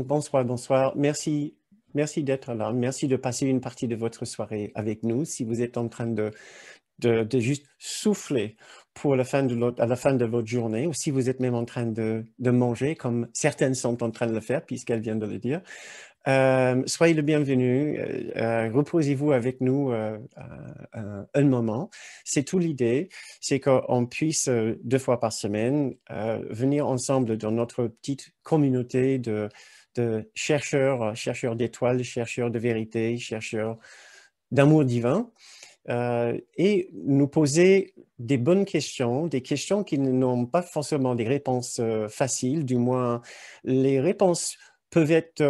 Bonsoir, bonsoir. Merci. Merci d'être là. Merci de passer une partie de votre soirée avec nous. Si vous êtes en train de, de, juste souffler pour la fin de à la fin de votre journée, ou si vous êtes même en train de, manger, comme certaines sont en train de le faire, puisqu'elles viennent de le dire, euh, soyez le bienvenu. Euh, euh, reposez-vous avec nous un moment. C'est tout l'idée, c'est qu'on puisse deux fois par semaine venir ensemble dans notre petite communauté de de chercheurs, euh, chercheurs d'étoiles, chercheurs de vérité, chercheurs d'amour divin, euh, et nous poser des bonnes questions, des questions qui n'ont pas forcément des réponses euh, faciles, du moins les réponses peuvent être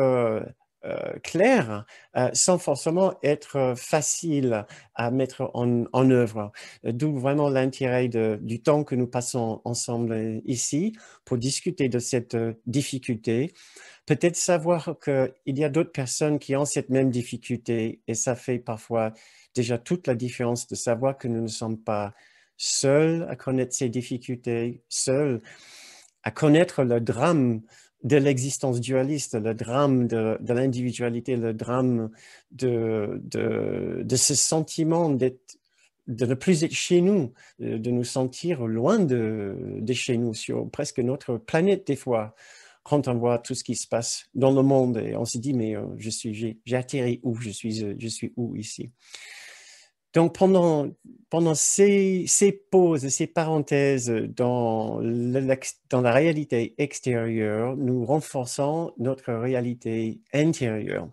euh, claire, clair euh, sans forcément être euh, facile à mettre en, en œuvre. D'où vraiment l'intérêt du temps que nous passons ensemble ici pour discuter de cette difficulté. Peut-être savoir qu'il y a d'autres personnes qui ont cette même difficulté et ça fait parfois déjà toute la différence de savoir que nous ne sommes pas seuls à connaître ces difficultés, seuls à connaître le drame de l'existence dualiste, le drame de, l'individualité, le drame de, de, ce sentiment de ne plus être chez nous, de nous sentir loin de, chez nous, sur presque notre planète des fois, quand on voit tout ce qui se passe dans le monde et on se dit mais euh, je suis j'ai atterri où je suis euh, je suis où ici. Donc, pendant, pendant ces, ces, pauses, ces parenthèses dans, dans la réalité extérieure, nous renforçons notre réalité intérieure.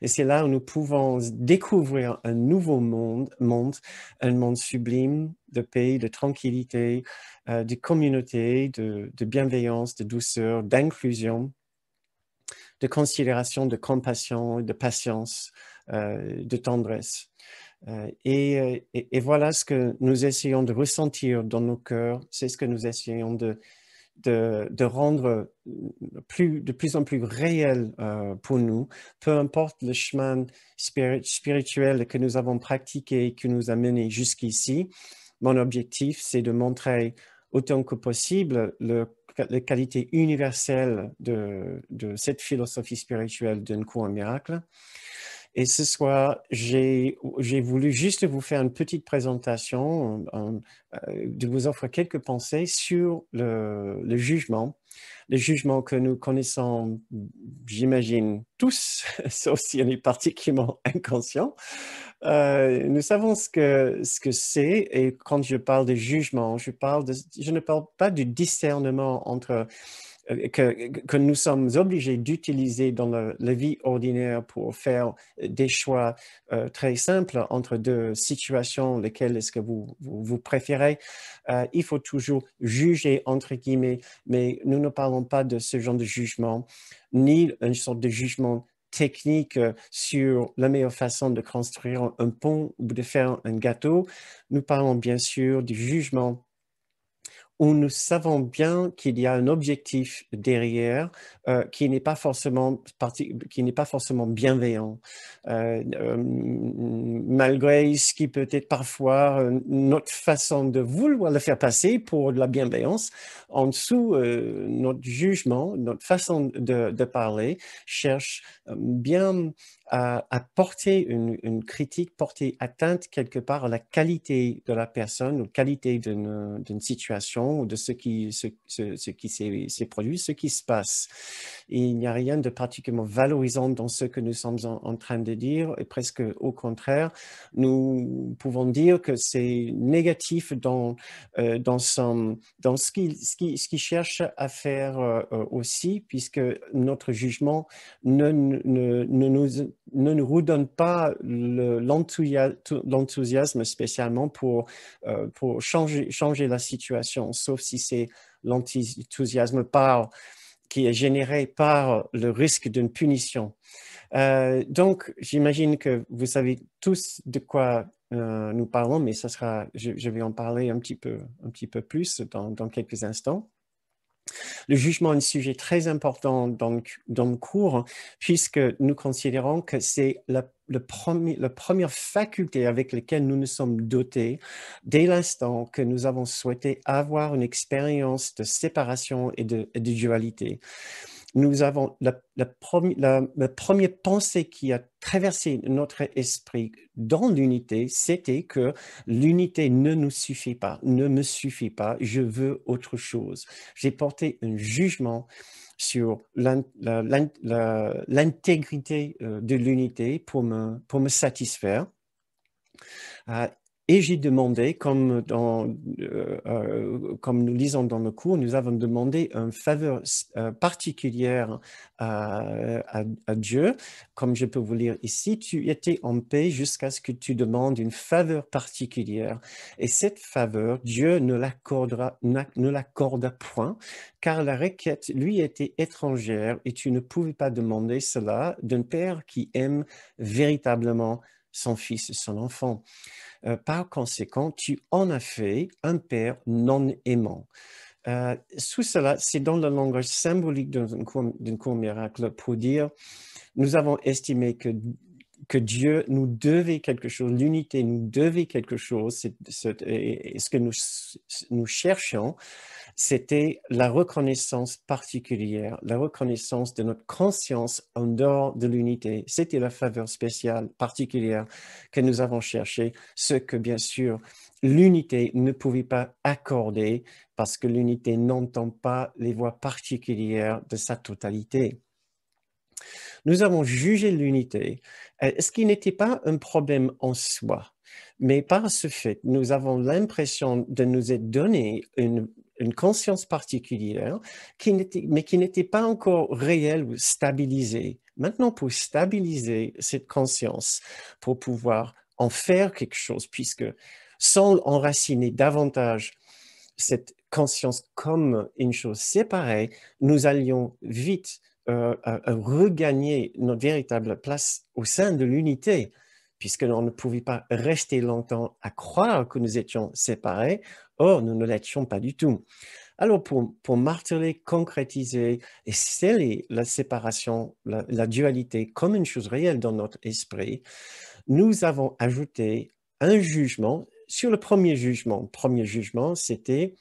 Et c'est là où nous pouvons découvrir un nouveau monde, monde un monde sublime de paix, de tranquillité, euh, de communauté, de, bienveillance, de douceur, d'inclusion, de considération, de compassion, de patience, euh, de tendresse. Euh, euh, et, voilà ce que nous essayons de ressentir dans nos cœurs, c'est ce que nous essayons de, de, rendre euh, plus, de plus en plus réel pour nous, peu importe le chemin spirituel que nous avons pratiqué et qui nous a mené jusqu'ici. Mon objectif, c'est de montrer autant que possible le, la qualité universelle de, de cette philosophie spirituelle d'un coup un miracle et ce soir, j'ai voulu juste vous faire une petite présentation, euh, de vous offrir quelques pensées sur le, jugement, le jugement que nous connaissons, j'imagine, tous, sauf si on est particulièrement inconscient. Euh, nous savons ce que ce que c'est, et quand je parle de jugement, je, parle de, je ne parle pas du discernement entre euh, que, nous sommes obligés d'utiliser dans la, vie ordinaire pour faire euh, des choix euh, très simples entre deux situations, lesquelles est-ce que vous, vous, préférez. il faut toujours juger, entre guillemets, mais nous ne parlons pas de ce genre de jugement, ni une sorte de jugement technique sur la meilleure façon de construire un pont ou de faire un gâteau. Nous parlons bien sûr du jugement où nous savons bien qu'il y a un objectif derrière euh, qui n'est pas forcément qui n'est pas forcément bienveillant, euh, euh, malgré ce qui peut être parfois notre façon de vouloir le faire passer pour de la bienveillance. En dessous, notre jugement, notre façon de, parler cherche bien à, porter une, une, critique, porter atteinte quelque part à la qualité de la personne ou qualité d'une situation de ce qui, ce, ce, qui s'est produit, ce qui se passe. il n'y a rien de particulièrement valorisant dans ce que nous sommes en, train de dire, et presque au contraire, nous pouvons dire que c'est négatif dans, euh, dans, son, dans ce qu'il qui, ce qui cherche à faire euh, aussi, puisque notre jugement ne, ne, ne, nous, ne nous redonne pas l'enthousiasme spécialement pour, euh, pour changer, changer la situation sauf si c'est l'enthousiasme par qui est généré par le risque d'une punition. Euh, donc, j'imagine que vous savez tous de quoi euh, nous parlons, mais ça sera, je, vais en parler un petit peu, un petit peu plus dans quelques instants. Le jugement est un sujet très important dans le, dans cours, puisque nous considérons que c'est la, le premier, première faculté avec laquelle nous nous sommes dotés dès l'instant que nous avons souhaité avoir une expérience de séparation et de dualité nous avons la, la, la, première pensée qui a traversé notre esprit dans l'unité, c'était que l'unité ne nous suffit pas, ne me suffit pas, je veux autre chose. J'ai porté un jugement sur l'intégrité euh, de l'unité pour me, pour me satisfaire. Euh, et j'ai demandé, comme, dans, euh, euh, comme nous lisons dans le cours, nous avons demandé une faveur euh, particulière à, Dieu. Comme je peux vous lire ici, tu étais en paix jusqu'à ce que tu demandes une faveur particulière. Et cette faveur, Dieu ne ne l'accorda point, car la requête lui était étrangère et tu ne pouvais pas demander cela d'un père qui aime véritablement son fils, son enfant. Euh, par conséquent, tu en as fait un père non aimant. Euh, sous cela, c'est dans le langage symbolique d'un cours, miracle pour dire, nous avons estimé que, Dieu nous devait quelque chose, l'unité nous devait quelque chose, c'est ce que nous, nous cherchons c'était la reconnaissance particulière, la reconnaissance de notre conscience en dehors de l'unité. C'était la faveur spéciale, particulière que nous avons cherchée, ce que bien sûr l'unité ne pouvait pas accorder parce que l'unité n'entend pas les voix particulières de sa totalité. Nous avons jugé l'unité, euh, ce qui n'était pas un problème en soi, mais par ce fait, nous avons l'impression de nous être donné une une conscience particulière, qui mais qui n'était pas encore réelle ou stabilisée. Maintenant, pour stabiliser cette conscience, pour pouvoir en faire quelque chose, puisque sans enraciner davantage cette conscience comme une chose séparée, nous allions vite euh, euh, regagner notre véritable place au sein de l'unité puisque l'on ne pouvait pas rester longtemps à croire que nous étions séparés. Or, nous ne l'étions pas du tout. Alors, pour, pour marteler, concrétiser et sceller la séparation, la, dualité comme une chose réelle dans notre esprit, nous avons ajouté un jugement sur le premier jugement. Le premier jugement, c'était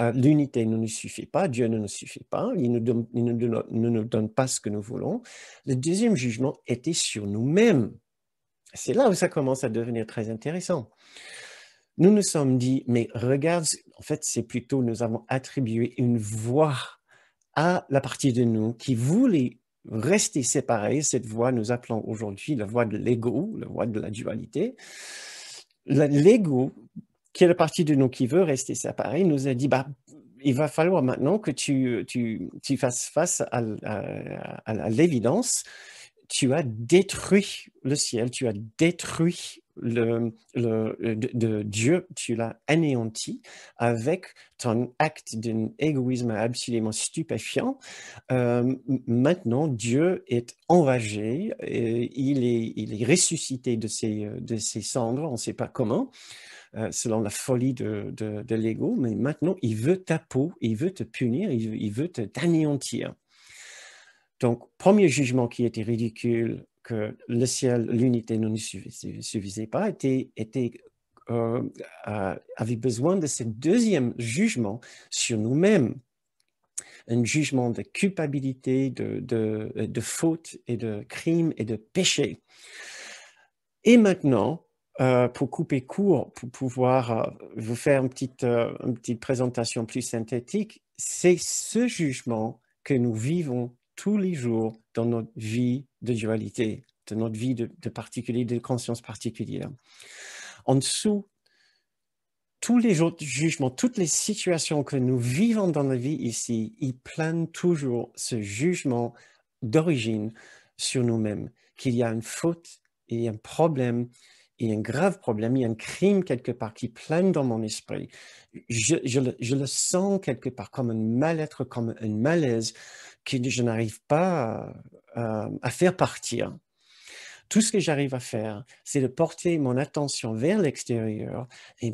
euh, l'unité ne nous suffit pas, Dieu ne nous suffit pas, il ne nous, nous, donne, pas ce que nous voulons. Le deuxième jugement était sur nous-mêmes. C'est là où ça commence à devenir très intéressant. Nous nous sommes dit, mais regarde, en fait, c'est plutôt, nous avons attribué une voix à la partie de nous qui voulait rester séparée. Cette voix, nous appelons aujourd'hui la voix de l'ego, la voix de la dualité. L'ego, qui est la partie de nous qui veut rester séparée, nous a dit, bah, il va falloir maintenant que tu, tu, fasses face à l'évidence tu as détruit le ciel, tu as détruit le, euh, de, Dieu, tu l'as anéanti avec ton acte d'un égoïsme absolument stupéfiant. Euh, maintenant, Dieu est enragé, et euh, il, est, il est ressuscité de ses, de ses cendres, on ne sait pas comment, selon la folie de, de, l'ego, mais maintenant, il veut ta peau, il veut te punir, il, il veut t'anéantir. Donc, premier jugement qui était ridicule, que le ciel, l'unité ne nous suffisait, pas, était, euh, euh, avait besoin de ce deuxième jugement sur nous-mêmes, un jugement de culpabilité, de, faute et de crime et de péché. Et maintenant, euh, pour couper court, pour pouvoir vous faire une petite, une petite présentation plus synthétique, c'est ce jugement que nous vivons tous les jours dans notre vie de dualité, de notre vie de, particulier, de conscience particulière. En dessous, tous les autres jugements, toutes les situations que nous vivons dans la vie ici, ils planent toujours ce jugement d'origine sur nous-mêmes, qu'il y a une faute il y a un problème il y a un grave problème, il y a un crime quelque part qui plane dans mon esprit. Je, le, sens quelque part comme un mal-être, comme un malaise que je n'arrive pas à, faire partir. Tout ce que j'arrive à faire, c'est de porter mon attention vers l'extérieur et,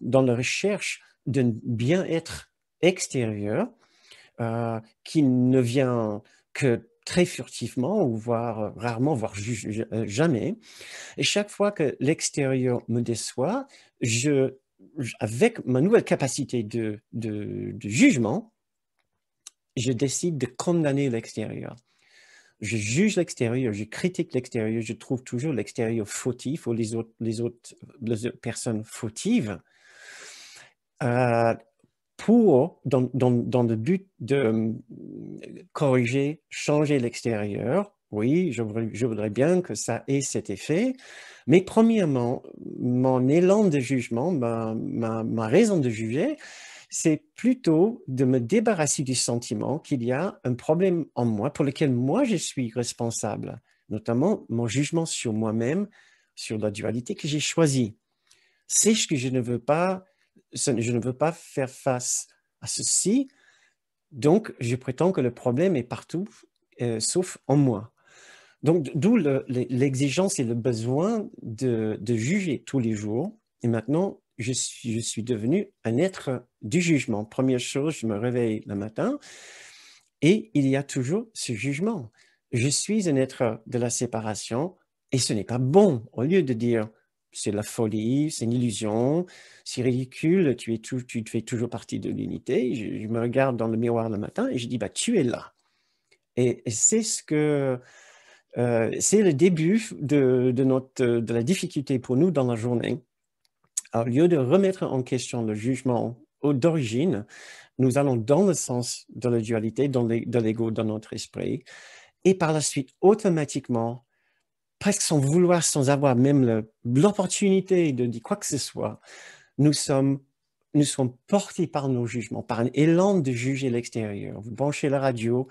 dans la recherche d'un bien-être extérieur euh, qui ne vient que très furtivement ou voire euh, rarement, voire euh, jamais. Et chaque fois que l'extérieur me déçoit, je, avec ma nouvelle capacité de, de, jugement, je décide de condamner l'extérieur. Je juge l'extérieur, je critique l'extérieur, je trouve toujours l'extérieur fautif ou les autres, les autres, personnes fautives. Euh, pour, dans, dans, dans, le but de euh, corriger, changer l'extérieur, oui, je voudrais, bien que ça ait cet effet, mais premièrement, mon élan de jugement, ma, ma, ma raison de juger, c'est plutôt de me débarrasser du sentiment qu'il y a un problème en moi pour lequel moi je suis responsable, notamment mon jugement sur moi-même, sur la dualité que j'ai choisie. C'est ce que je ne veux pas je ne veux pas faire face à ceci, donc je prétends que le problème est partout, euh, sauf en moi. Donc d'où l'exigence et le besoin de, juger tous les jours. Et maintenant, je suis devenu un être du jugement. Première chose, je me réveille le matin et il y a toujours ce jugement. Je suis un être de la séparation et ce n'est pas bon. Au lieu de dire c'est la folie, c'est une illusion, c'est ridicule, tu, es tout, tu fais toujours partie de l'unité. Je, me regarde dans le miroir le matin et je dis, bah, tu es là. Et, c'est ce que... Euh, c'est le début de, notre, de la difficulté pour nous dans la journée. au lieu de remettre en question le jugement d'origine, nous allons dans le sens de la dualité, dans l'ego, dans notre esprit. Et par la suite, automatiquement, presque sans vouloir, sans avoir même l'opportunité de dire quoi que ce soit, nous sommes, portés par nos jugements, par un élan de juger l'extérieur. Vous branchez la radio,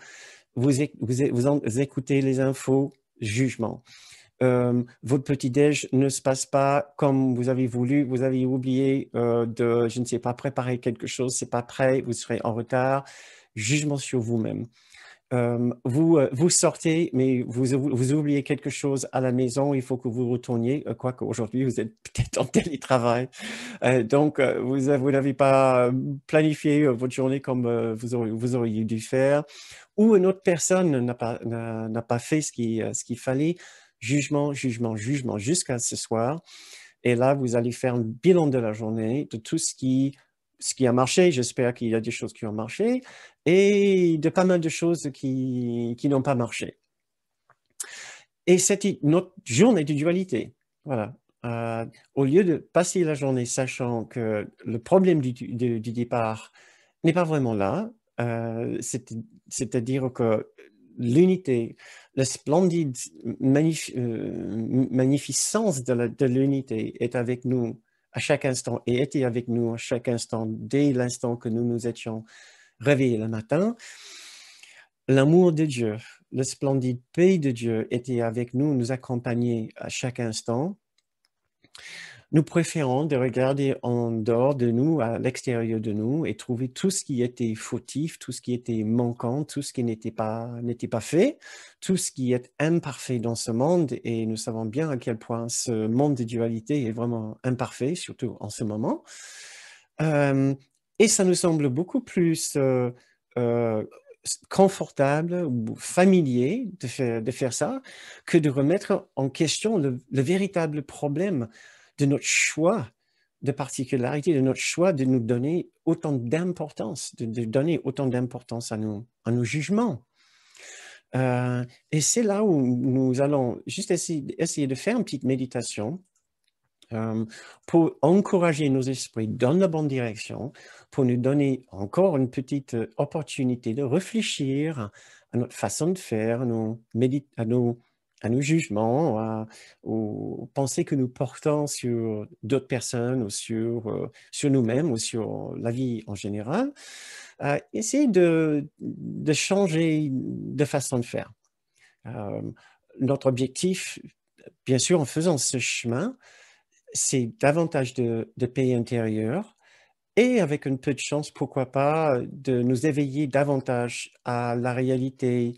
vous, écoutez les infos, jugement. Euh, votre petit-déj ne se passe pas comme vous avez voulu, vous avez oublié euh, de, je ne sais pas, préparer quelque chose, c'est pas prêt, vous serez en retard, jugement sur vous-même vous, sortez, mais vous, oubliez quelque chose à la maison, il faut que vous retourniez, quoique aujourd'hui vous êtes peut-être en télétravail. donc, vous, n'avez pas planifié votre journée comme vous, auriez, dû faire, ou une autre personne n'a pas, fait ce, ce qu'il fallait. Jugement, jugement, jugement jusqu'à ce soir. Et là, vous allez faire un bilan de la journée, de tout ce qui ce qui a marché, j'espère qu'il y a des choses qui ont marché, et de pas mal de choses qui, qui n'ont pas marché. Et c'était notre journée de dualité. Voilà. Euh, au lieu de passer la journée sachant que le problème du, du, départ n'est pas vraiment là, euh, c'est-à-dire que l'unité, euh, la splendide magnificence de l'unité est avec nous à chaque instant et était avec nous à chaque instant, dès l'instant que nous nous étions réveillés le matin. L'amour de Dieu, le splendide paix de Dieu était avec nous, nous accompagnait à chaque instant. Nous préférons de regarder en dehors de nous, à l'extérieur de nous, et trouver tout ce qui était fautif, tout ce qui était manquant, tout ce qui n'était pas, n'était pas fait, tout ce qui est imparfait dans ce monde. Et nous savons bien à quel point ce monde de dualité est vraiment imparfait, surtout en ce moment. Euh, et ça nous semble beaucoup plus euh, euh, confortable ou familier de faire, ça que de remettre en question le, le véritable problème de notre choix de particularité, de notre choix de nous donner autant d'importance, de, donner autant d'importance à, à nos jugements. Euh, et c'est là où nous allons juste essayer, de faire une petite méditation euh, pour encourager nos esprits dans la bonne direction, pour nous donner encore une petite opportunité de réfléchir à notre façon de faire, à nos, à nos à nos jugements, aux pensées que nous portons sur d'autres personnes ou sur, euh, sur nous-mêmes ou sur la vie en général, euh, essayer de, de, changer de façon de faire. Euh, notre objectif, bien sûr, en faisant ce chemin, c'est davantage de, de paix intérieure et avec un peu de chance, pourquoi pas, de nous éveiller davantage à la réalité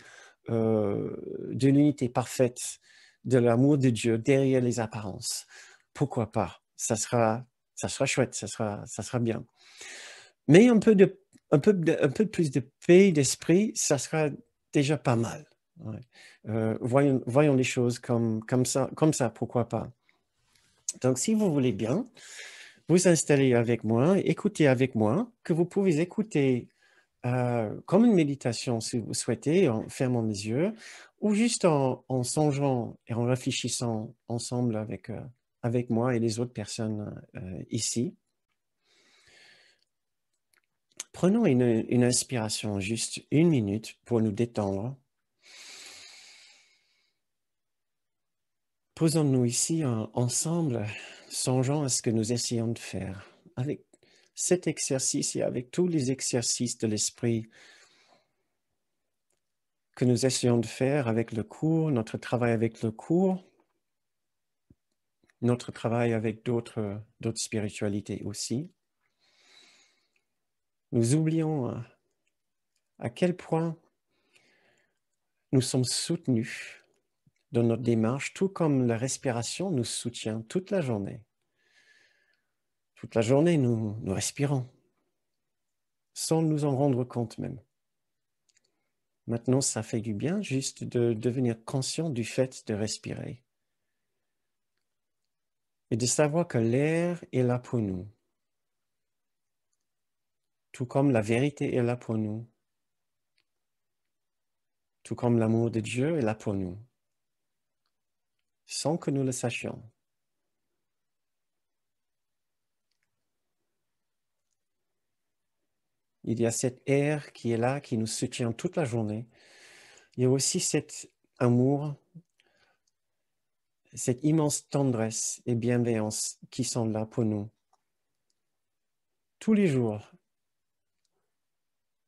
d'une euh, de l'unité parfaite de l'amour de Dieu derrière les apparences. Pourquoi pas Ça sera, ça sera chouette, ça sera, ça sera bien. Mais un peu, de, un peu, un peu plus de paix d'esprit, ça sera déjà pas mal. Euh, voyons, voyons, les choses comme, comme, ça, comme ça, pourquoi pas. Donc, si vous voulez bien, vous installez avec moi, écoutez avec moi, que vous pouvez écouter euh, comme une méditation si vous souhaitez, en fermant les yeux, ou juste en, songeant et en réfléchissant ensemble avec, euh, avec moi et les autres personnes euh, ici. Prenons une, inspiration, juste une minute pour nous détendre. Posons-nous ici ensemble, songeant à ce que nous essayons de faire, avec cet exercice et avec tous les exercices de l'esprit que nous essayons de faire avec le cours, notre travail avec le cours, notre travail avec d'autres spiritualités aussi, nous oublions à, euh, à quel point nous sommes soutenus dans notre démarche, tout comme la respiration nous soutient toute la journée. Toute la journée, nous, nous respirons, sans nous en rendre compte même. Maintenant, ça fait du bien juste de devenir conscient du fait de respirer et de savoir que l'air est là pour nous, tout comme la vérité est là pour nous, tout comme l'amour de Dieu est là pour nous, sans que nous le sachions. Il y a cette air qui est là, qui nous soutient toute la journée. Il y a aussi cet amour, cette immense tendresse et bienveillance qui sont là pour nous. Tous les jours,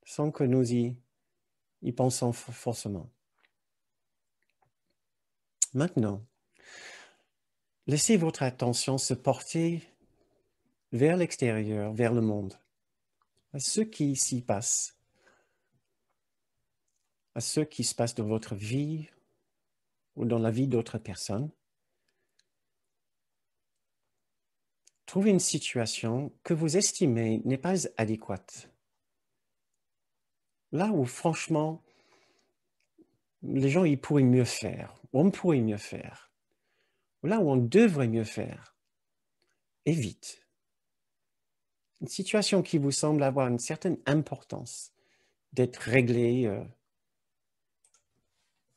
sans que nous y, y pensons forcément. Maintenant, laissez votre attention se porter vers l'extérieur, vers le monde à ce qui s'y passe, à ce qui se passe dans votre vie ou dans la vie d'autres personnes. Trouvez une situation que vous estimez n'est pas adéquate. Là où franchement, les gens y pourraient mieux faire, on pourrait mieux faire, là où on devrait mieux faire, et une situation qui vous semble avoir une certaine importance d'être réglée euh,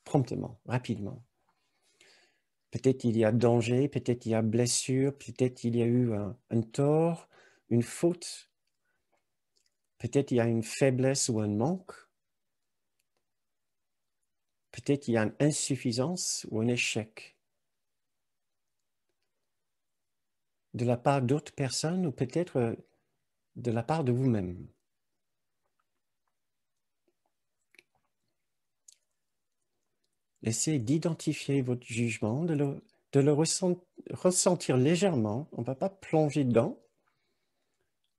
promptement, rapidement. Peut-être il y a danger, peut-être il y a blessure, peut-être il y a eu un, tort, une faute, peut-être il y a une faiblesse ou un manque, peut-être il y a une insuffisance ou un échec de la part d'autres personnes ou peut-être euh, de la part de vous-même. Essayez d'identifier votre jugement, de le, ressentir légèrement. On ne va pas plonger dedans,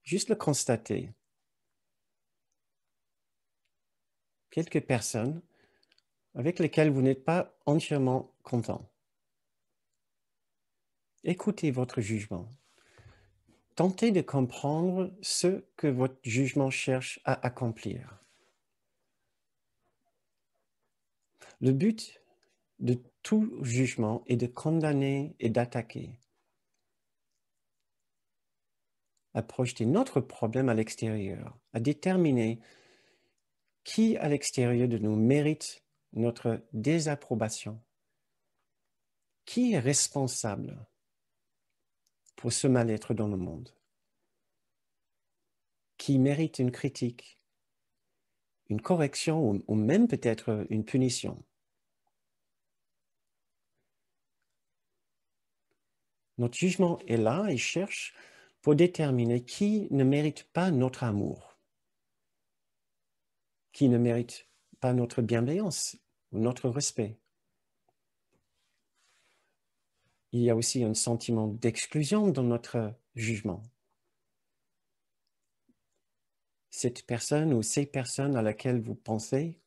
juste le constater. Quelques personnes avec lesquelles vous n'êtes pas entièrement content. Écoutez votre jugement tentez de comprendre ce que votre jugement cherche à accomplir. Le but de tout jugement est de condamner et d'attaquer. À projeter notre problème à l'extérieur, à déterminer qui à l'extérieur de nous mérite notre désapprobation. Qui est responsable pour ce mal-être dans le monde, qui mérite une critique, une correction ou, même peut-être une punition. Notre jugement est là et cherche pour déterminer qui ne mérite pas notre amour, qui ne mérite pas notre bienveillance ou notre respect. il y a aussi un sentiment d'exclusion dans notre jugement. Cette personne ou ces personnes à laquelle vous pensez,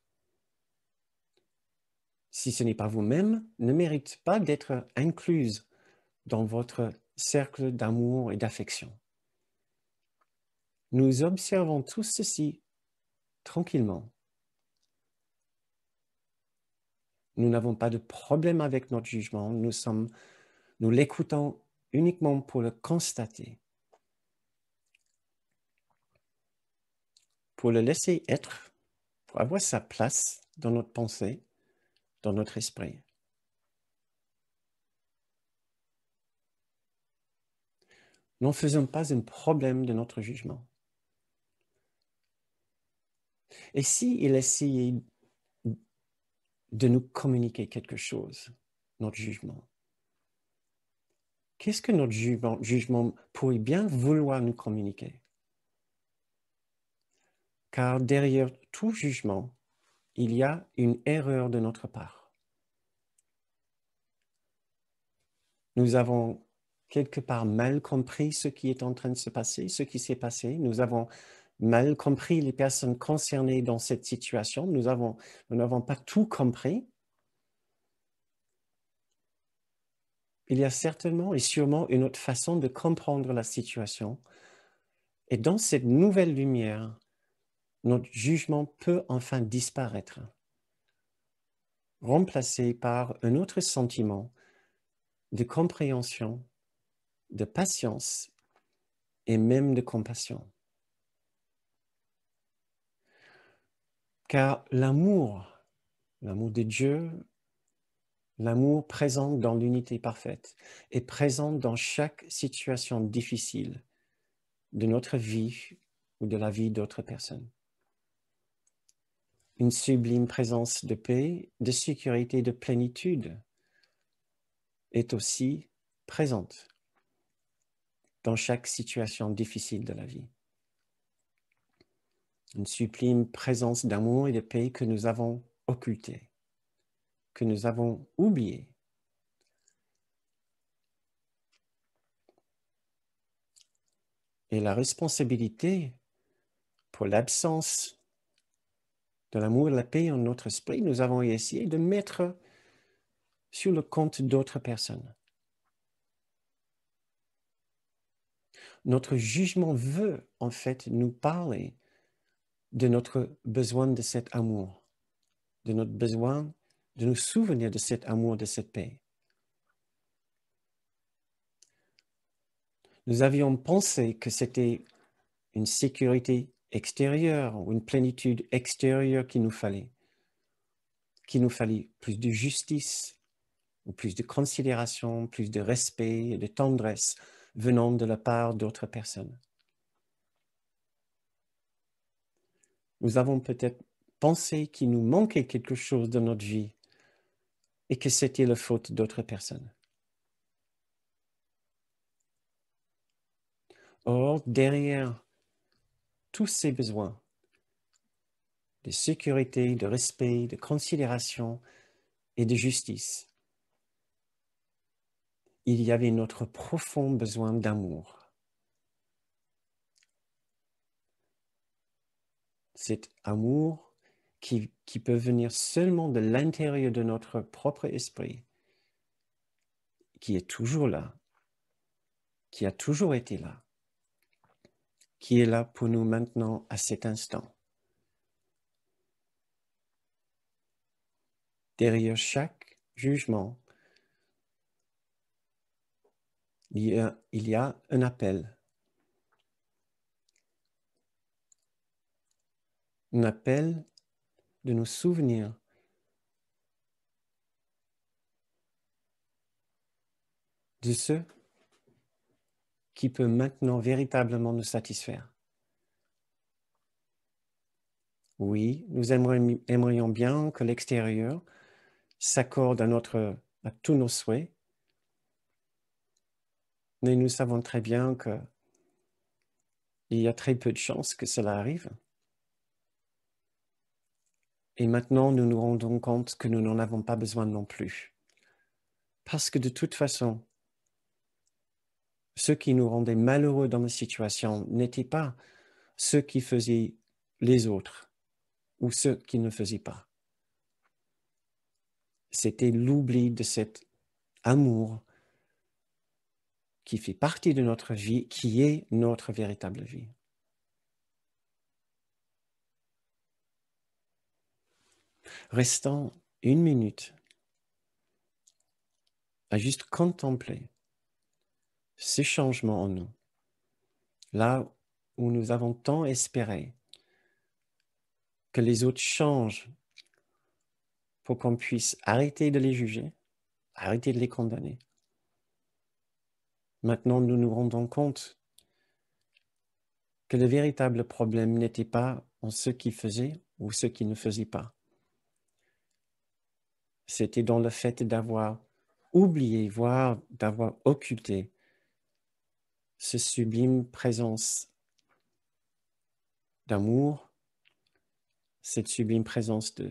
si ce n'est pas vous-même, ne mérite pas d'être incluse dans votre cercle d'amour et d'affection. Nous observons tout ceci tranquillement. Nous n'avons pas de problème avec notre jugement, nous sommes nous l'écoutons uniquement pour le constater, pour le laisser être, pour avoir sa place dans notre pensée, dans notre esprit. ne faisons pas un problème de notre jugement. Et si il essayait de nous communiquer quelque chose, notre jugement, qu'est-ce que notre jugement, pourrait bien vouloir nous communiquer Car derrière tout jugement, il y a une erreur de notre part. Nous avons quelque part mal compris ce qui est en train de se passer, ce qui s'est passé. Nous avons mal compris les personnes concernées dans cette situation. Nous n'avons pas tout compris. il y a certainement et sûrement une autre façon de comprendre la situation. Et dans cette nouvelle lumière, notre jugement peut enfin disparaître, remplacé par un autre sentiment de compréhension, de patience et même de compassion. Car l'amour, l'amour de Dieu, L'amour présente dans l'unité parfaite est présente dans chaque situation difficile de notre vie ou de la vie d'autres personnes. Une sublime présence de paix, de sécurité, de plénitude est aussi présente dans chaque situation difficile de la vie. Une sublime présence d'amour et de paix que nous avons occultée que nous avons oublié. Et la responsabilité pour l'absence de l'amour et la paix en notre esprit, nous avons essayé de mettre sur le compte d'autres personnes. Notre jugement veut en fait nous parler de notre besoin de cet amour, de notre besoin de nous souvenir de cet amour, de cette paix. Nous avions pensé que c'était une sécurité extérieure ou une plénitude extérieure qu'il nous fallait, qu'il nous fallait plus de justice, ou plus de considération, plus de respect et de tendresse venant de la part d'autres personnes. Nous avons peut-être pensé qu'il nous manquait quelque chose dans notre vie et que c'était la faute d'autres personnes. Or, derrière tous ces besoins de sécurité, de respect, de considération et de justice, il y avait notre profond besoin d'amour. Cet amour qui, qui peut venir seulement de l'intérieur de notre propre esprit, qui est toujours là, qui a toujours été là, qui est là pour nous maintenant à cet instant. Derrière chaque jugement, il y, a, il y a, un appel. Un appel de nous souvenir de ce qui peut maintenant véritablement nous satisfaire. Oui, nous aimerions, bien que l'extérieur s'accorde à, notre, à tous nos souhaits, mais nous savons très bien qu'il y a très peu de chances que cela arrive. Et maintenant, nous nous rendons compte que nous n'en avons pas besoin non plus. Parce que de toute façon, ce qui nous rendait malheureux dans la situation n'était pas ce qui faisait les autres ou ceux qui ne faisaient pas. C'était l'oubli de cet amour qui fait partie de notre vie, qui est notre véritable vie. restant une minute à juste contempler ces changements en nous, là où nous avons tant espéré que les autres changent pour qu'on puisse arrêter de les juger, arrêter de les condamner. Maintenant, nous nous rendons compte que le véritable problème n'était pas en ce qui faisaient ou ce qui ne faisaient pas, c'était dans le fait d'avoir oublié, voire d'avoir occulté cette sublime présence d'amour, cette sublime présence de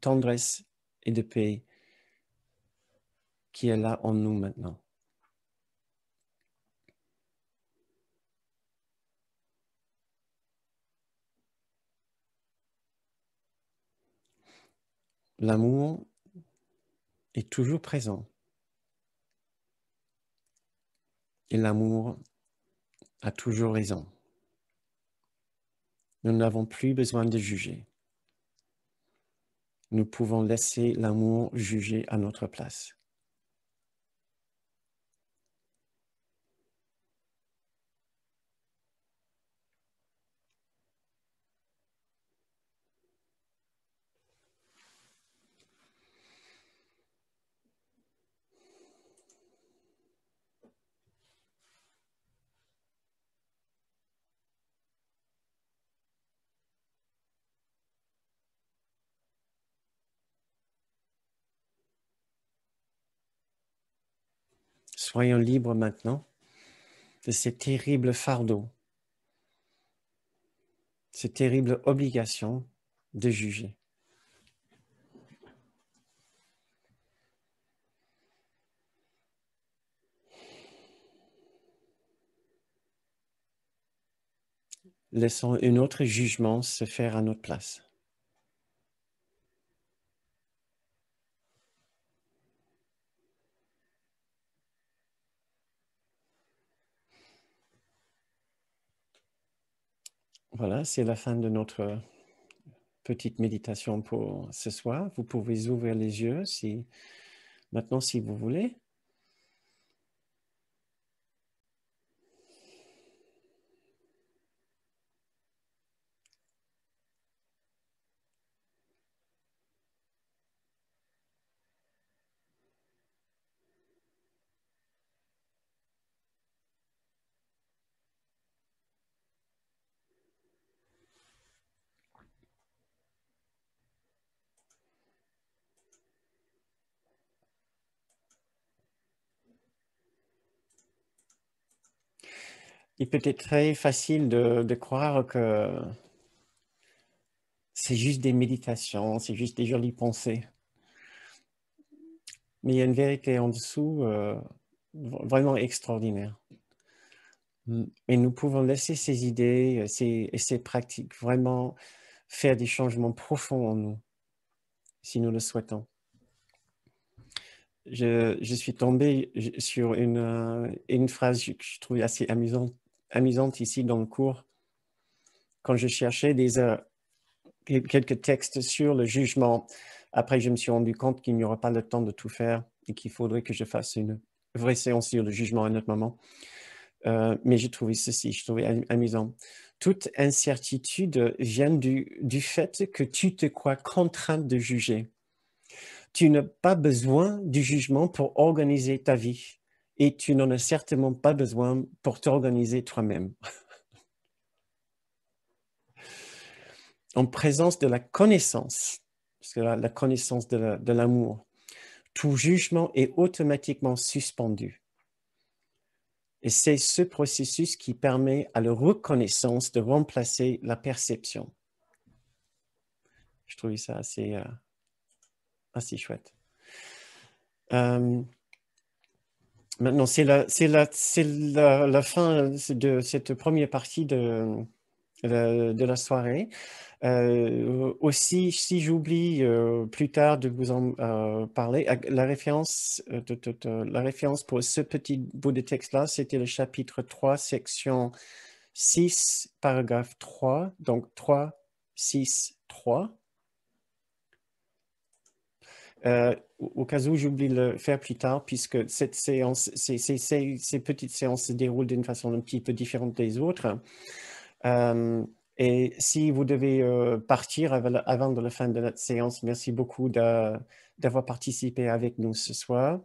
tendresse et de paix qui est là en nous maintenant. L'amour est toujours présent. Et l'amour a toujours raison. Nous n'avons plus besoin de juger. Nous pouvons laisser l'amour juger à notre place. Soyons libres maintenant de ces terribles fardeaux, ces terribles obligations de juger. Laissons un autre jugement se faire à notre place. Voilà, c'est la fin de notre petite méditation pour ce soir. Vous pouvez ouvrir les yeux si maintenant si vous voulez. il peut être très facile de, croire que c'est juste des méditations, c'est juste des jolies pensées. Mais il y a une vérité en dessous euh, vraiment extraordinaire. Mm. Et nous pouvons laisser ces idées ces, et ces pratiques vraiment faire des changements profonds en nous, si nous le souhaitons. Je, suis tombé sur une, euh, une phrase que je trouvais assez amusante amusante ici dans le cours, quand je cherchais des, euh, quelques textes sur le jugement, après je me suis rendu compte qu'il n'y aurait pas le temps de tout faire et qu'il faudrait que je fasse une vraie séance sur le jugement à un autre moment. Euh, mais j'ai trouvé ceci, je trouvais amusant. Toute incertitude vient du, du fait que tu te crois contraint de juger. Tu n'as pas besoin du jugement pour organiser ta vie et tu n'en as certainement pas besoin pour t'organiser toi-même. en présence de la connaissance, parce que la, connaissance de l'amour, tout jugement est automatiquement suspendu. Et c'est ce processus qui permet à la reconnaissance de remplacer la perception. Je trouve ça assez, euh, chouette. Euh, Maintenant, c'est la, fin de cette première partie de, la soirée. Euh, aussi, si j'oublie euh, plus tard de vous en euh, parler, la référence, la référence pour ce petit bout de texte-là, c'était le chapitre 3, section 6, paragraphe 3, donc 3, 6, 3. Euh, au cas où j'oublie de le faire plus tard, puisque cette séance, ces, petites séances se déroulent d'une façon un petit peu différente des autres. Euh, et si vous devez euh, partir avant de la fin de notre séance, merci beaucoup d'avoir participé avec nous ce soir.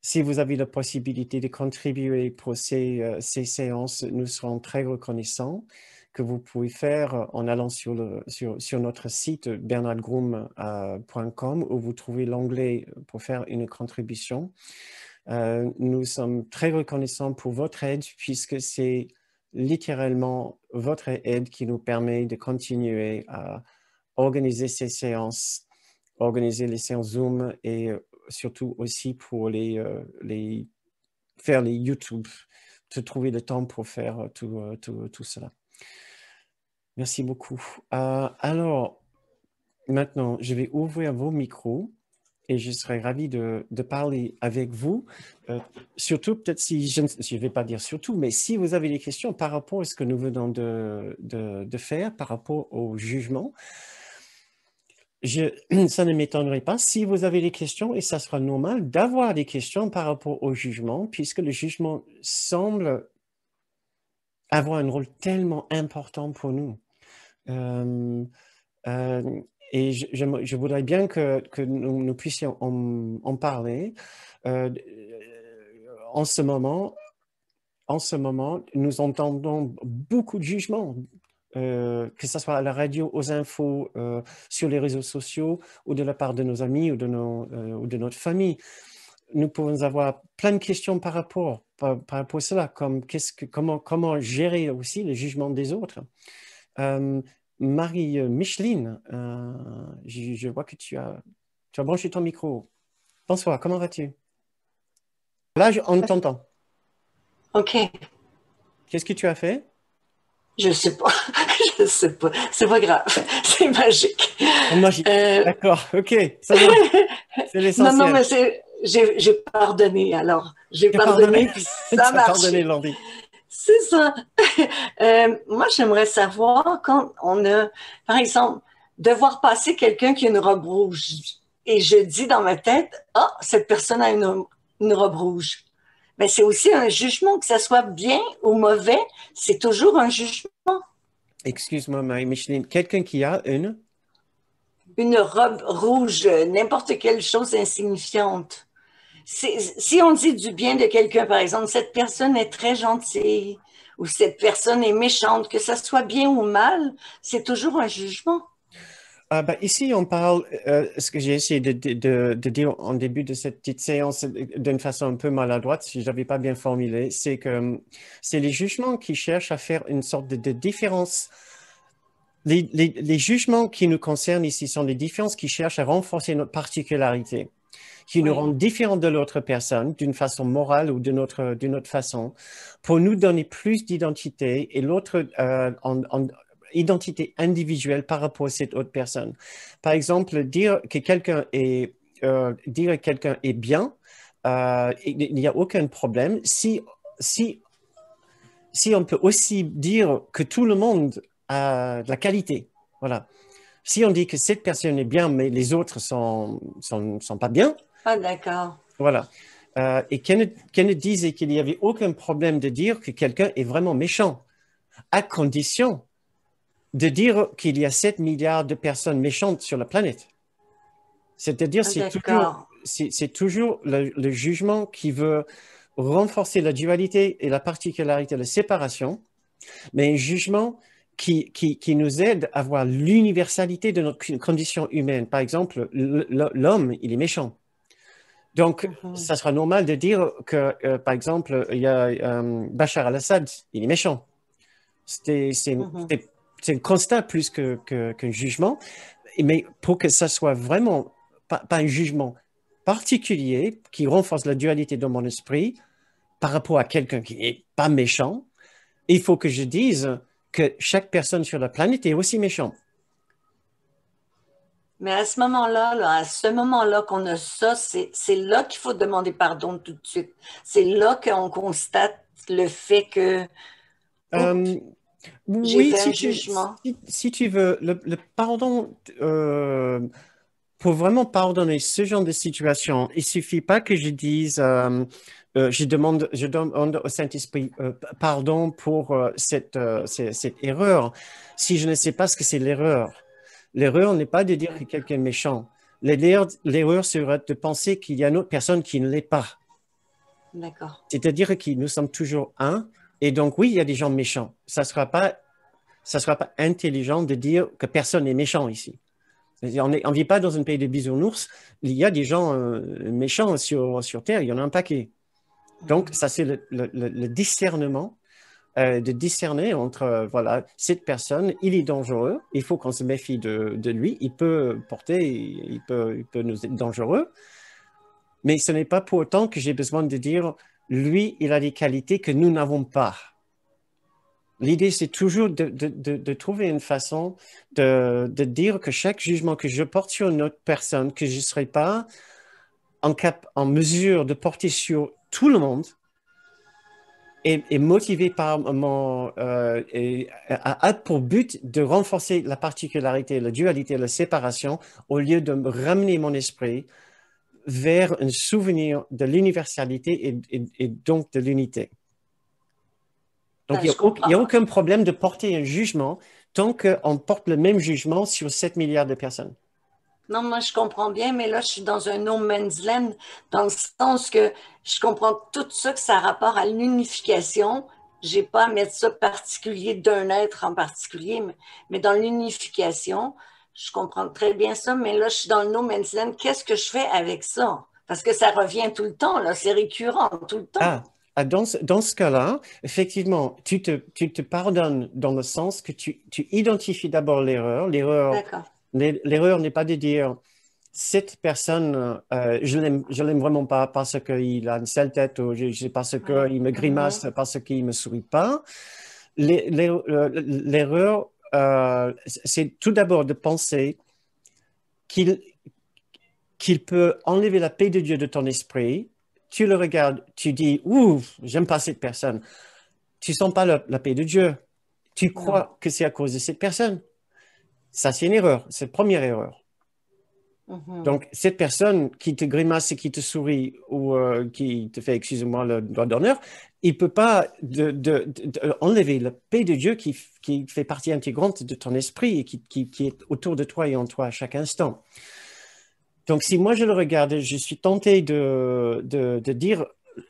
Si vous avez la possibilité de contribuer pour ces, séances, nous serons très reconnaissants que vous pouvez faire euh, en allant sur, sur, notre site bernardgroom.com euh, où vous trouvez l'onglet euh, pour faire une contribution. nous sommes très reconnaissants pour votre aide puisque c'est littéralement votre aide qui nous permet de continuer à organiser ces séances, organiser les séances Zoom et surtout aussi pour les, les faire les YouTube, de trouver le temps pour faire tout cela. Merci beaucoup. Euh, alors, maintenant, je vais ouvrir vos micros et je serai ravi de, parler avec vous. Euh, surtout, peut-être si, je ne vais pas dire surtout, mais si vous avez des questions par rapport à ce que nous venons de, de faire, par rapport au jugement, je, ça ne m'étonnerait pas si vous avez des questions, et ça sera normal d'avoir des questions par rapport au jugement, puisque le jugement semble avoir un rôle tellement important pour nous. Euh, euh, et je, voudrais bien que, nous, puissions en, parler. Euh, en ce moment, en ce moment, nous entendons beaucoup de jugements, que ce soit à la radio, aux infos, sur les réseaux sociaux, ou de la part de nos amis ou de, ou de notre famille. Nous pouvons avoir plein de questions par rapport, à cela, comme que, comment, comment gérer aussi le jugement des autres. Euh, Marie Micheline, euh, je, vois que tu as, tu as branché ton micro. Bonsoir, comment vas-tu Là, on t'entend. Ok. Qu'est-ce que tu as fait Je ne sais pas. Je sais pas. C'est pas grave. C'est magique. Oh, magique. Euh, D'accord. Ok. C'est l'essentiel. Non, non, mais J'ai pardonné alors. J'ai pardonné, pardonné, puis ça marche. pardonné, l'envie. C'est ça. Euh, moi, j'aimerais savoir quand on a, par exemple, de voir passer quelqu'un qui a une robe rouge et je dis dans ma tête, ah, cette personne a une, une robe rouge. Mais ben, c'est aussi un jugement, que ce soit bien ou mauvais, c'est toujours un jugement. Excuse-moi, Marie-Micheline, quelqu'un qui a une? Une robe rouge, n'importe quelle chose insignifiante si on dit du bien de quelqu'un, par exemple, cette personne est très gentille ou cette personne est méchante, que ça soit bien ou mal, c'est toujours un jugement. Ah, ben, ici, on parle, euh, ce que j'ai essayé de, dire en début de cette petite séance euh, d'une façon un peu maladroite, si je n'avais pas bien formulé, c'est que hum, c'est les jugements qui cherchent à faire une sorte de, différence. Les, les, jugements qui nous concernent ici sont les différences qui cherchent à renforcer notre particularité qui nous rendent différents de l'autre personne d'une façon morale ou d'une autre, d'une autre façon, pour nous donner plus d'identité et l'autre euh, en, identité individuelle par rapport à cette autre personne. Par exemple, dire que quelqu'un est, euh, dire quelqu'un est bien, euh, il n'y a aucun problème si, si, si on peut aussi dire que tout le monde a de la qualité. Voilà. Si on dit que cette personne est bien, mais les autres sont, sont, sont pas bien, ah, d'accord. Voilà. Euh, et Kennedy, disait qu'il n'y avait aucun problème de dire que quelqu'un est vraiment méchant, à condition de dire qu'il y a 7 milliards de personnes méchantes sur la planète. C'est-à-dire, ah, c'est toujours, c'est toujours le, jugement qui veut renforcer la dualité et la particularité, la séparation, mais un jugement qui, qui nous aide à voir l'universalité de notre condition humaine. Par exemple, l'homme, il est méchant. Donc, mhm. ça sera normal de dire que, euh, par exemple, il y a euh, Bachar al-Assad, il est méchant. Mhm. C'est un constat plus qu'un que, jugement. Mais pour que ça soit vraiment pas, un jugement particulier qui renforce la dualité dans mon esprit par rapport à quelqu'un qui n'est pas méchant, il faut que je dise que chaque personne sur la planète est aussi méchante. Mais à ce moment-là, à ce moment-là qu'on a ça, c'est là qu'il faut demander pardon tout de suite. C'est là qu'on constate le fait que... Euh, oui, si tu, si, si, tu veux, le, pardon, euh, pour vraiment pardonner ce genre de situation, il suffit pas que je dise... Euh, je demande, je demande au Saint-Esprit pardon pour cette, cette, cette, erreur si je ne sais pas ce que c'est l'erreur. L'erreur n'est pas de dire que quelqu'un est méchant. L'erreur serait de penser qu'il y a une autre personne qui ne l'est pas. D'accord. C'est-à-dire que nous sommes toujours un. Et donc, oui, il y a des gens méchants. Ça ne sera, pas, sera pas intelligent de dire que personne n'est méchant ici. On ne vit pas dans un pays de bisounours. Il y a des gens euh, méchants sur, sur Terre. Il y en a un paquet. Donc, ça, c'est le, discernement euh, de discerner entre, euh, voilà, cette personne, il est dangereux, il faut qu'on se méfie de, lui, il peut porter, il peut, peut nous être dangereux. Mais ce n'est pas pour autant que j'ai besoin de dire, lui, il a des qualités que nous n'avons pas. L'idée, c'est toujours de, trouver une façon de, dire que chaque jugement que je porte sur une autre personne, que je ne serai pas en mesure de porter sur tout le monde, est, motivé par mon, euh, a, pour but de renforcer la particularité, la dualité, la séparation, au lieu de ramener mon esprit vers un souvenir de l'universalité et, donc de l'unité. Donc, il n'y a, a, aucun problème de porter un jugement tant qu'on porte le même jugement sur 7 milliards de personnes. Non, moi, je comprends bien, mais là, je suis dans un no man's land, dans le sens que je comprends tout ça que ça rapporte à l'unification. J'ai pas à mettre ça particulier d'un être en particulier, mais, dans l'unification, je comprends très bien ça, mais là, je suis dans le no man's land. Qu'est-ce que je fais avec ça? Parce que ça revient tout le temps, là, c'est récurrent tout le temps. Ah. ah dans ce, dans ce cas-là, effectivement, tu te, tu te, pardonnes dans le sens que tu, tu identifies d'abord l'erreur. L'erreur L'erreur n'est pas de dire cette personne, euh, je l'aime, je l'aime vraiment pas parce qu'il a une sale tête ou je, parce qu'il me grimace, mm-hmm. parce qu'il me sourit pas. L'erreur, euh, c'est tout d'abord de penser qu'il peut enlever la paix de Dieu de ton esprit. Tu le regardes, tu dis ouf, j'aime pas cette personne. Tu sens pas la, paix de Dieu. Tu crois que c'est à cause de cette personne. Ça, c'est une erreur. C'est la première erreur. Mhm. Donc, cette personne qui te grimace et qui te sourit ou euh, qui te fait, excusez-moi, le doigt d'honneur, il ne peut pas enlever la paix de Dieu qui, fait partie intégrante de ton esprit et qui, est autour de toi et en toi à chaque instant. Donc, si moi je le regarde, je suis tenté de, dire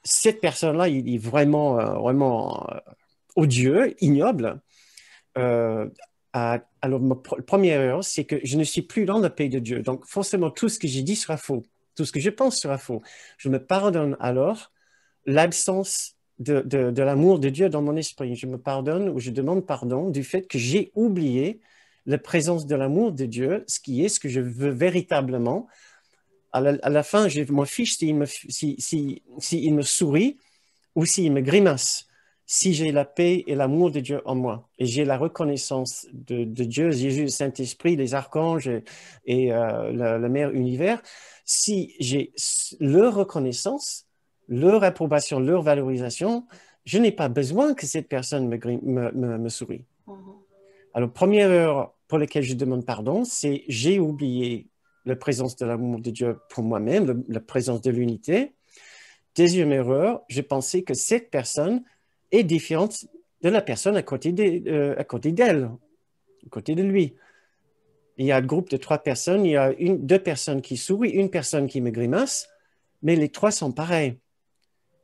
cette personne-là, il est vraiment, euh, vraiment euh, odieux, ignoble alors, la première erreur, c'est que je ne suis plus dans le pays de Dieu. Donc, forcément, tout ce que j'ai dit sera faux. Tout ce que je pense sera faux. Je me pardonne alors l'absence de, l'amour de Dieu dans mon esprit. Je me pardonne ou je demande pardon du fait que j'ai oublié la présence de l'amour de Dieu, ce qui est ce que je veux véritablement. À la, fin, je m'en fiche s'il me, si, il me sourit ou s'il me grimace si j'ai la paix et l'amour de Dieu en moi et j'ai la reconnaissance de, Dieu, Jésus, le Saint-Esprit, les archanges et, euh, le, mère univers, si j'ai leur reconnaissance, leur approbation, leur valorisation, je n'ai pas besoin que cette personne me, sourie. Mm-hmm. Alors, première erreur pour laquelle je demande pardon, c'est j'ai oublié la présence de l'amour de Dieu pour moi-même, la présence de l'unité. Deuxième erreur, j'ai pensé que cette personne est différente de la personne à côté d'elle, euh, à côté d'elle, côté de lui. Il y a un groupe de trois personnes, il y a une, deux personnes qui sourient, une personne qui me grimace, mais les trois sont pareils.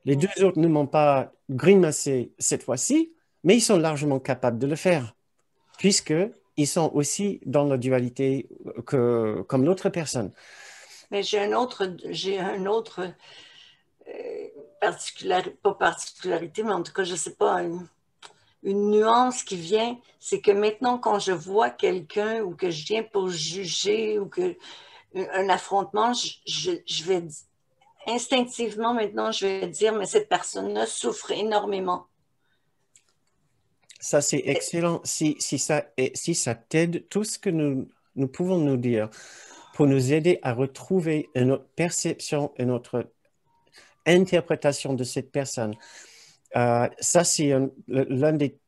Les mm. deux autres ne m'ont pas grimacé cette fois-ci, mais ils sont largement capables de le faire, puisqu'ils sont aussi dans la dualité euh, que, comme l'autre personne. Mais j'ai un autre, j'ai un autre euh, particularité, pas particularité, mais en tout cas, je ne sais pas, une, nuance qui vient, c'est que maintenant, quand je vois quelqu'un ou que je viens pour juger ou que euh, un affrontement, je, je, vais instinctivement maintenant, je vais dire, mais cette personne-là souffre énormément. Ça, c'est excellent. Si, si ça, si ça t'aide, tout ce que nous, nous pouvons nous dire pour nous aider à retrouver notre perception, et notre interprétation de cette personne. Euh, ça, c'est l'un des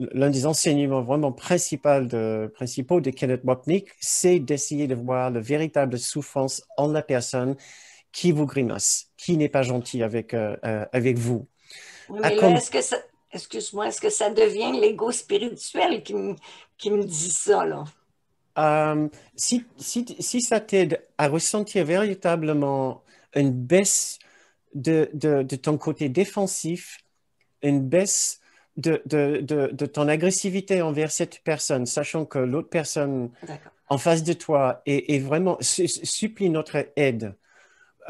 l'un des enseignements vraiment principaux de, principaux de Kenneth Wapnick, c'est d'essayer de voir la véritable souffrance en la personne qui vous grimace, qui n'est pas gentil avec, euh, euh, avec vous. est-ce que ça, excuse-moi, est-ce que ça devient l'ego spirituel qui me, qui me dit ça, là? si, si, si, ça t'aide à ressentir véritablement une baisse de, de, de ton côté défensif, une baisse de, de, ton agressivité envers cette personne, sachant que l'autre personne en face de toi est, vraiment supplie notre aide.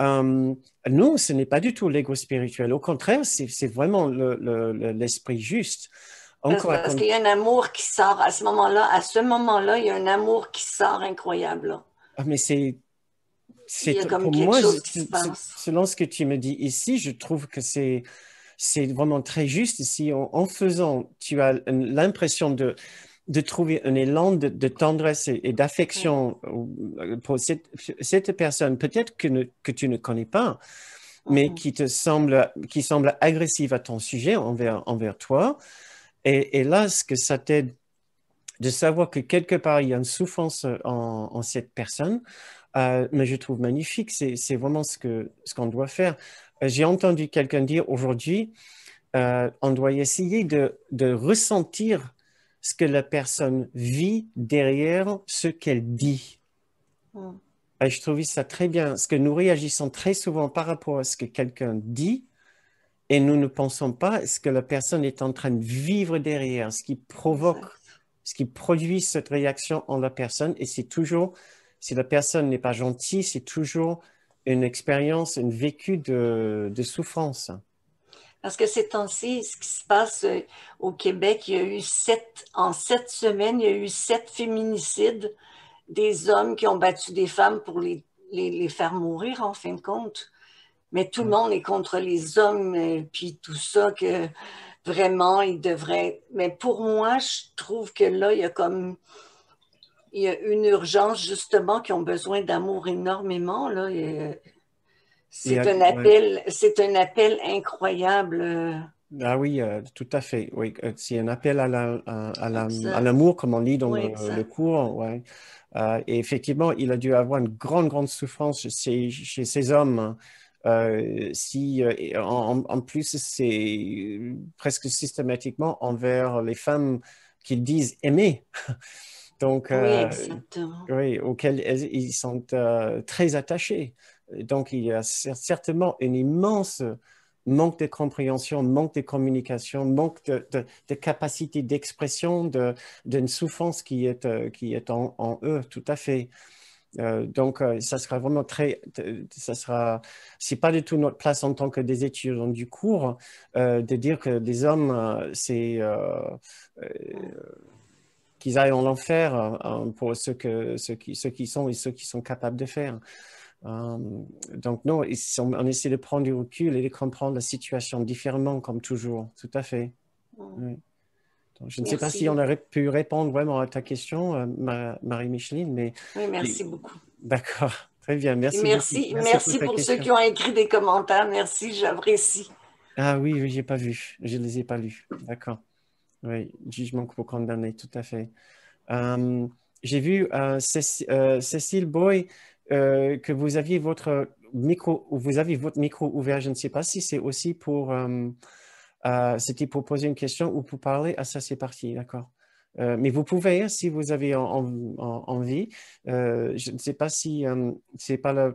Euh, Nous, ce n'est pas du tout l'ego spirituel. Au contraire, c'est vraiment l'esprit le, juste. Euh, Encore parce, qu'il y a un amour qui sort à ce moment-là. À ce moment-là, il y a un amour qui sort incroyable. Ah, mais c'est c'est pour moi, selon ce que tu me dis ici, je trouve que c'est c'est vraiment très juste si en, faisant, tu as l'impression de de trouver un élan de, tendresse et, d'affection euh, pour cette, personne, peut-être que, tu ne connais pas, mais mm-hmm. qui te semble, qui semble agressive à ton sujet envers, envers toi. Et, et là, ce que ça t'aide de savoir que quelque part, il y a une souffrance euh, en, cette personne. Euh, mais je trouve magnifique, c'est vraiment ce qu'on ce qu'on doit faire. Euh, j'ai entendu quelqu'un dire aujourd'hui, on doit essayer de, ressentir ce que la personne vit derrière ce qu'elle dit. Hmm. je trouvais ça très bien, parce que nous réagissons très souvent par rapport à ce que quelqu'un dit, et nous ne pensons pas ce que la personne est en train de vivre derrière, ce qui provoque ce qui produit cette réaction en la personne. Et c'est toujours, si la personne n'est pas gentille, c'est toujours une expérience, une vécu de, souffrance. Parce que ces temps-ci, ce qui se passe euh, au Québec, il y a eu sept, en sept semaines, il y a eu sept féminicides des hommes qui ont battu des femmes pour les, les, les faire mourir, en fin de compte. Mais tout le mm. monde est contre les hommes, euh, puis tout ça, que vraiment, il devrait. Mais pour moi, je trouve que là, il y a comme. Il y a une urgence, justement, qui ont besoin d'amour énormément. Là. Euh, c'est un, appel, c'est un appel incroyable. Euh. Ah oui, euh, tout à fait. Oui, c'est un appel à, la, à, l'amour, comme on lit dans le, cours. Ouais. et effectivement, il a dû avoir une grande, grande souffrance chez, chez ces hommes. Hein. Euh, si, euh, en, plus, c'est presque systématiquement envers les femmes qu'ils disent aimer. Donc, euh, oui, auxquelles elles, ils sont très attachés. Donc, il y a certainement un immense manque de compréhension, manque de communication, manque de, capacité d'expression d'une souffrance qui est, qui est en, eux, tout à fait. Euh, donc, euh, ça sera vraiment très, ça sera, c'est pas du tout notre place en tant que des étudiants du cours euh, de dire que des hommes, c'est qu'ils aillent en enfer hein, pour ce que ceux qui ceux qui sont et ceux qui sont capables de faire. donc non, on, on, essaie de prendre du recul et de comprendre la situation différemment, comme toujours. Tout à fait. Oui je ne sais pas si on aurait pu répondre vraiment à ta question, euh, Marie-Micheline, mais... Oui, merci beaucoup. D'accord, très bien, merci. Merci, merci, pour, ceux qui ont écrit des commentaires, merci, j'apprécie. Ah oui, je j'ai pas vu, je les ai pas lus, d'accord. Oui, jugement pour condamner, tout à fait. Hum, j'ai vu, euh, euh, Cécile, Boy, que vous aviez votre micro, vous avez votre micro ouvert, je ne sais pas si c'est aussi pour... Hum, euh, c'était pour poser une question ou pour parler. Ah, ça, c'est parti, d'accord. Euh, mais vous pouvez, hein, si vous avez envie. Euh, je ne sais pas si c'est pas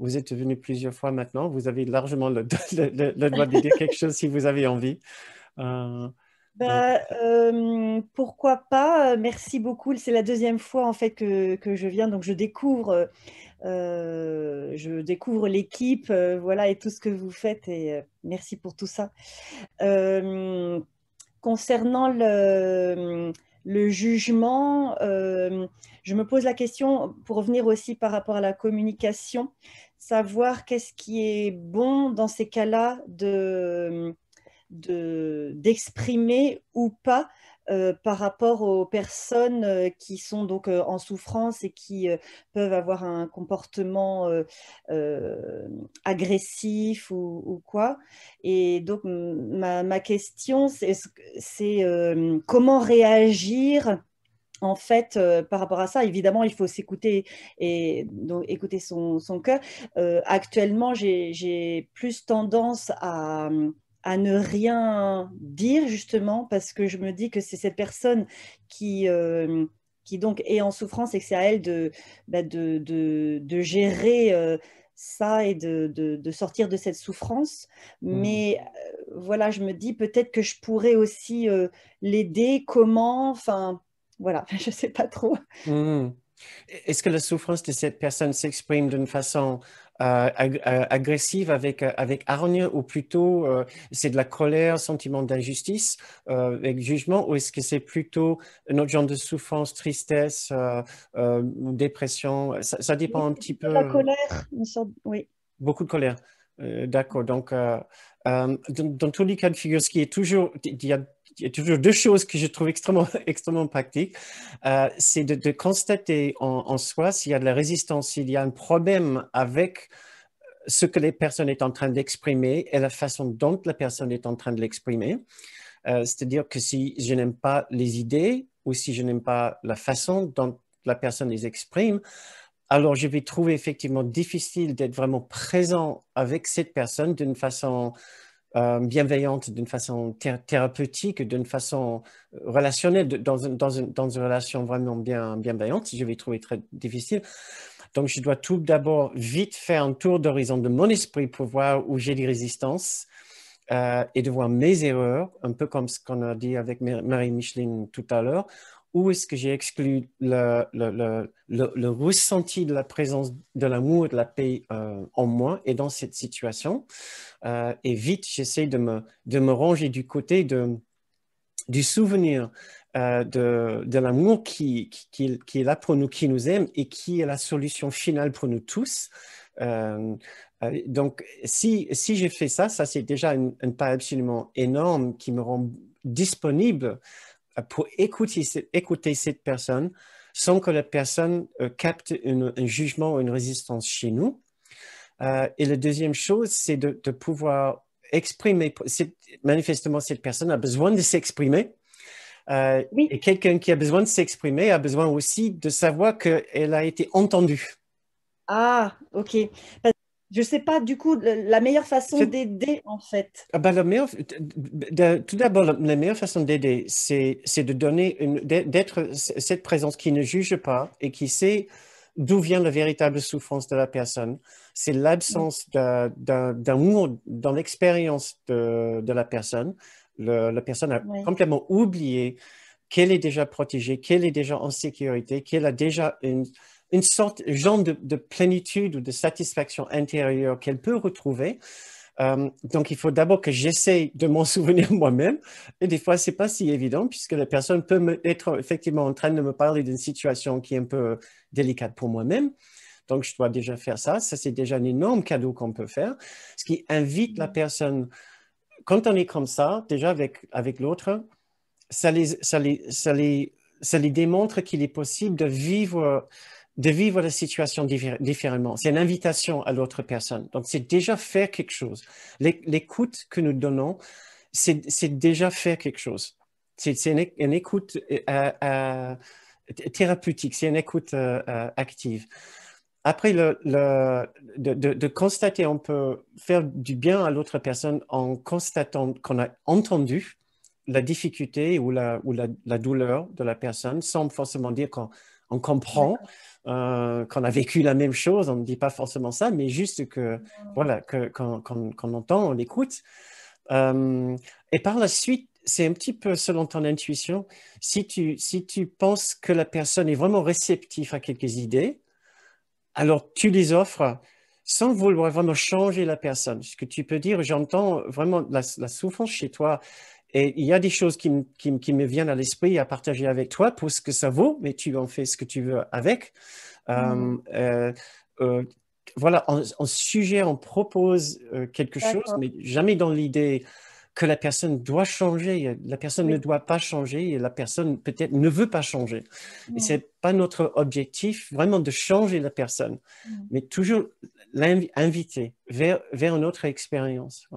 vous êtes venu plusieurs fois maintenant. Vous avez largement le, droit de dire quelque chose si vous avez envie. Bah, pourquoi pas Merci beaucoup. C'est la deuxième fois en fait que, que, je viens, donc je découvre euh, je découvre l'équipe, euh, voilà, et tout ce que vous faites, et euh, merci pour tout ça. concernant le, mm, jugement, je me pose la question, pour revenir aussi par rapport à la communication, savoir qu'est-ce qui est bon dans ces cas-là de mm, d'exprimer ou pas euh, par rapport aux personnes euh, qui sont donc euh, en souffrance et qui peuvent avoir un comportement agressif ou, quoi. Et donc ma, question, c'est comment réagir en fait, par rapport à ça, évidemment, il faut s'écouter et donc, écouter son, son cœur. actuellement, j'ai plus tendance à, à ne rien dire justement parce que je me dis que c'est cette personne qui euh, qui donc est en souffrance et que c'est à elle de, bah, de, de, gérer euh, ça et de, de, sortir de cette souffrance. Mmh. Mais euh, voilà, je me dis peut-être que je pourrais aussi l'aider, comment, enfin voilà, je ne sais pas trop. Mmh. Est-ce que la souffrance de cette personne s'exprime d'une façon euh, euh, agressive, avec, euh, avec hargne, ou plutôt c'est de la colère, sentiment d'injustice, avec jugement, ou est-ce que c'est plutôt autre genre de souffrance, tristesse, dépression ça, ça, dépend un petit peu. La colère, ah. une sorte, oui. Beaucoup de colère. D'accord. Donc, euh, dans, dans, tous les cas de figure, ce qui est toujours, il y a il y a toujours deux choses que je trouve extrêmement, extrêmement pratiques. Euh, c'est de, constater en, soi s'il y a de la résistance, s'il y a un problème avec ce que les personnes sont en train d'exprimer et la façon dont la personne est en train de l'exprimer. Euh, c'est-à-dire que si je n'aime pas les idées ou si je n'aime pas la façon dont la personne les exprime, alors je vais trouver effectivement difficile d'être vraiment présent avec cette personne d'une façon euh, bienveillante, d'une façon thérapeutique, d'une façon euh, relationnelle, dans, dans, dans, une relation vraiment bien, bienveillante, je vais trouver très difficile. Donc, je dois tout d'abord vite faire un tour d'horizon de mon esprit pour voir où j'ai des résistances euh, et de voir mes erreurs, un peu comme ce qu'on a dit avec Marie-Micheline tout à l'heure où est-ce que j'ai exclu le, le, le, le, ressenti de la présence de l'amour et de la paix euh, en moi et dans cette situation. Euh, et vite, j'essaie de me, de me ranger du côté de, du souvenir euh, de, de l'amour qui, qui, qui, est là pour nous, qui nous aime et qui est la solution finale pour nous tous. donc, si, si j'ai fait ça, ça c'est déjà une pas absolument énorme qui me rend disponible euh, pour écouter, écouter cette personne sans que la personne euh, capte un jugement ou une résistance chez nous. Euh, et la deuxième chose, c'est de, pouvoir exprimer. Manifestement, cette personne a besoin de s'exprimer. oui. Et quelqu'un qui a besoin de s'exprimer a besoin aussi de savoir qu'elle a été entendue. Ah, ok je ne sais pas, du coup, la meilleure façon d'aider, en fait. Ah bah, la meilleure, tout d'abord, la, meilleure façon d'aider, c'est de donner, d'être cette présence qui ne juge pas et qui sait d'où vient la véritable souffrance de la personne. C'est l'absence mm. d'un monde dans l'expérience de, de, la personne. la personne a complètement oublié qu'elle est déjà protégée, qu'elle est déjà en sécurité, qu'elle a déjà une une sorte genre de, plénitude ou de satisfaction intérieure qu'elle peut retrouver. Euh, donc, il faut d'abord que j'essaye de m'en souvenir moi-même. Et des fois, c'est pas si évident puisque la personne peut être effectivement en train de me parler d'une situation qui est un peu délicate pour moi-même. Donc, je dois déjà faire ça. Ça, c'est déjà un énorme cadeau qu'on peut faire, ce qui invite la personne. Quand on est comme ça, déjà avec, avec l'autre, ça les, ça, les, ça, ça les démontre qu'il est possible de vivre de vivre la situation différemment. C'est une invitation à l'autre personne. Donc, c'est déjà faire quelque chose. L'écoute que nous donnons, c'est déjà faire quelque chose. C'est une, écoute euh, euh, thérapeutique, c'est une écoute euh, active. Après, le, le, de, de, constater, on peut faire du bien à l'autre personne en constatant qu'on a entendu la difficulté ou, la, ou la, la, douleur de la personne sans forcément dire qu'on comprend euh, qu'on a vécu la même chose, on ne dit pas forcément ça, mais juste que voilà, qu'on entend, on écoute. Euh, et par la suite, c'est un petit peu selon ton intuition. Si tu, si tu penses que la personne est vraiment réceptive à quelques idées, alors tu les offres sans vouloir vraiment changer la personne. Ce que tu peux dire, j'entends vraiment la, souffrance chez toi, et il y a des choses qui, me viennent à l'esprit à partager avec toi pour ce que ça vaut, mais tu en fais ce que tu veux avec. Euh, mm. euh, euh, voilà, on, suggère, on propose quelque chose, mais jamais dans l'idée que la personne doit changer. La personne ne doit pas changer et la personne peut-être ne veut pas changer. Et mm. c'est pas notre objectif vraiment de changer la personne, mm. mais toujours l'inviter vers, vers une autre expérience.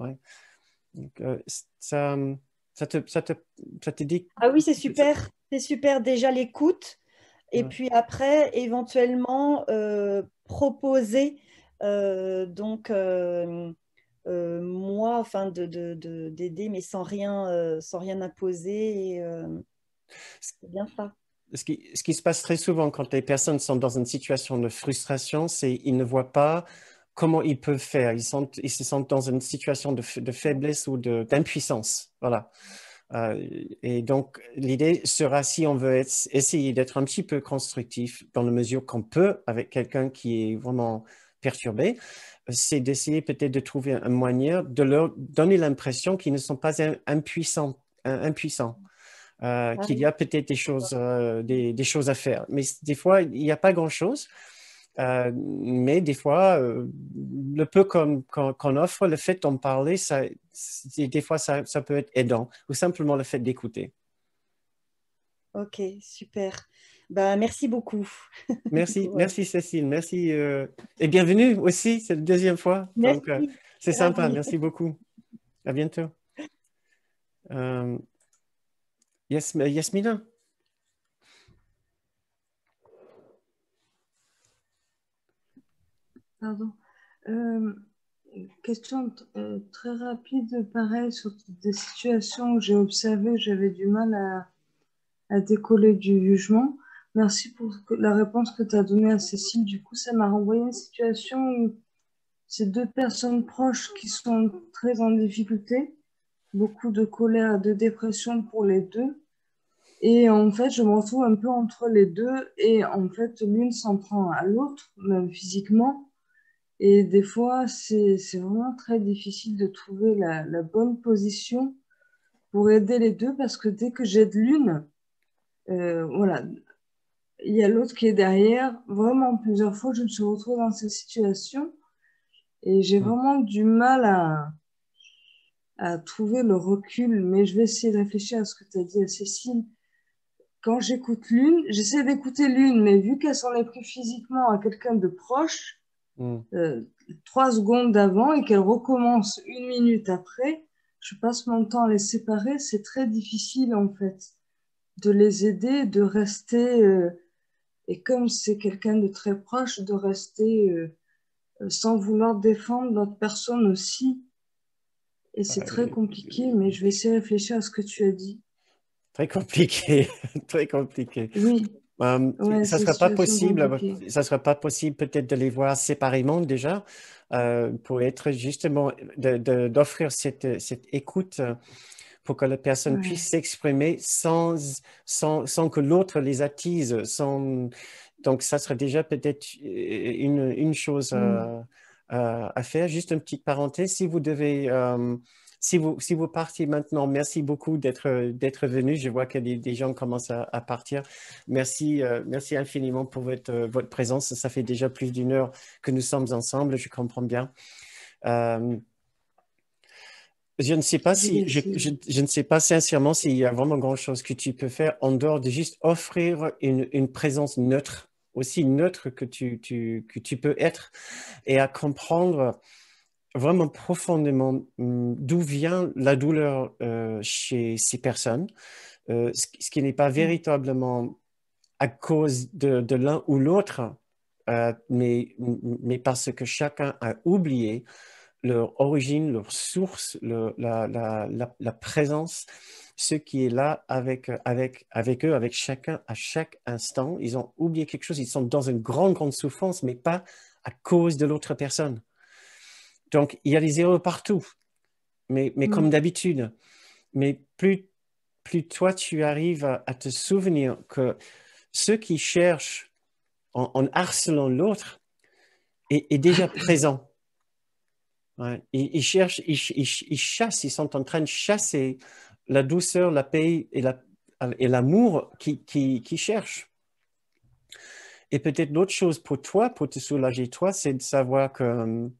Donc, ça, hum, ça te, dit Ah oui, c'est super. C'est super déjà l'écoute. Et puis après, éventuellement, euh, proposer. Euh, donc, euh, moi, enfin, d'aider, de, mais sans rien, sans rien imposer. c'est bien ça. Ce qui, ce qui, se passe très souvent quand les personnes sont dans une situation de frustration, c'est qu'ils ne voient pas comment ils peuvent faire. Ils, se sentent dans une situation de, faiblesse ou d'impuissance. Voilà. Euh, et donc, l'idée sera si on veut essayer d'être un petit peu constructif dans la mesure qu'on peut avec quelqu'un qui est vraiment perturbé, c'est d'essayer peut-être de trouver un moyen de leur donner l'impression qu'ils ne sont pas impuissants, euh, ah qu'il y a peut-être euh, des des, choses à faire. Mais des fois, il n'y a pas grand-chose. Euh, mais des fois, euh, le peu qu'on offre, le fait d'en parler, ça, des fois, ça, peut être aidant, ou simplement le fait d'écouter. Ok, super. Bah, merci beaucoup. Merci, euh, merci Cécile, merci. et bienvenue aussi, c'est la deuxième fois. C'est sympa, merci beaucoup. À bientôt. Yasmina Pardon. Euh, question euh, très rapide, pareil, sur des situations où j'ai observé, j'avais du mal à, à, décoller du jugement. Merci pour la réponse que tu as donnée à Cécile. Du coup, ça m'a renvoyé une situation où c'est deux personnes proches qui sont très en difficulté, beaucoup de colère, de dépression pour les deux. Et en fait, je me retrouve un peu entre les deux et en fait, l'une s'en prend à l'autre, même physiquement. Et des fois, c'est vraiment très difficile de trouver la, bonne position pour aider les deux parce que dès que j'aide l'une, euh, voilà, il y a l'autre qui est derrière. Vraiment, plusieurs fois, je me suis retrouvée dans cette situation et j'ai vraiment du mal à, à trouver le recul. Mais je vais essayer de réfléchir à ce que tu as dit à Cécile. Quand j'écoute l'une, j'essaie d'écouter l'une, mais vu qu'elle s'en est pris physiquement à quelqu'un de proche, Mm. Euh, trois secondes d'avant et qu'elle recommence une minute après, je passe mon temps à les séparer. C'est très difficile en fait de les aider, de rester, euh, et comme c'est quelqu'un de très proche, de rester euh, sans vouloir défendre l'autre personne aussi. Et c'est ah, très compliqué, mais je vais essayer de réfléchir à ce que tu as dit. Très compliqué, très compliqué. Oui. Hum, ça ne serait pas possible, ça serait pas possible peut-être de les voir séparément déjà euh, pour être justement d'offrir cette, écoute euh, pour que la personne puisse s'exprimer sans, sans, que l'autre les attise. Donc, ça serait déjà peut-être euh, une, chose mm. à, faire. Juste une petite parenthèse, si vous devez si vous, si vous partez maintenant, merci beaucoup d'être, d'être venu. Je vois que des, gens commencent à, partir. Merci, euh, merci infiniment pour votre, votre présence. Ça fait déjà plus d'une heure que nous sommes ensemble, je comprends bien. Euh, je ne sais pas si, je, je, ne sais pas sincèrement s'il y a vraiment grand chose que tu peux faire en dehors de juste offrir une, une présence neutre, aussi neutre que tu, tu, que tu peux être et à comprendre vraiment profondément hum, d'où vient la douleur euh, chez ces personnes, euh, ce, qui n'est pas mmh. véritablement à cause de, l'un ou l'autre, euh, mais, mais, parce que chacun a oublié leur origine, leur source, la, la, la, présence, ce qui est là avec, avec, avec eux, avec chacun à chaque instant. Ils ont oublié quelque chose, ils sont dans une grande, grande souffrance, mais pas à cause de l'autre personne. Donc, il y a des zéros partout, mais, mais comme mm. d'habitude. Mais plus, plus toi, tu arrives à, te souvenir que ceux qui cherchent en, harcelant l'autre est, déjà présent. Ils, cherchent, ils, ils, chassent, ils sont en train de chasser la douceur, la paix et la, et l'amour qui, qui, Et peut-être l'autre chose pour toi, pour te soulager, toi, c'est de savoir que hum,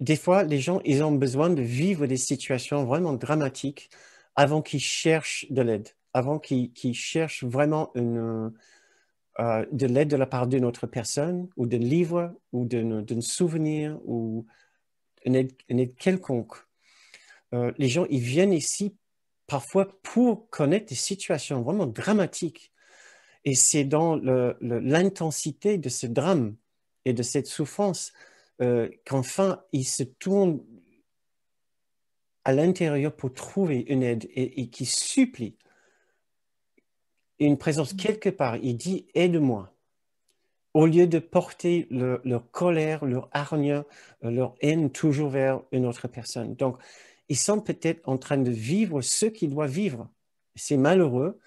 des fois, les gens, ils ont besoin de vivre des situations vraiment dramatiques avant qu'ils cherchent de l'aide, avant qu'ils cherchent vraiment euh, de l'aide de la part d'une autre personne ou d'un livre ou d'un souvenir ou une aide, quelconque. Euh, les gens, ils viennent ici parfois pour connaître des situations vraiment dramatiques. Et c'est dans l'intensité de ce drame et de cette souffrance euh, qu'enfin ils se tournent à l'intérieur pour trouver une aide et, qui supplie une présence mm. quelque part. Il dit aide-moi. Au lieu de porter leur, colère, leur hargne, euh, leur haine toujours vers une autre personne. Donc, ils sont peut-être en train de vivre ce qu'ils doivent vivre. C'est malheureux,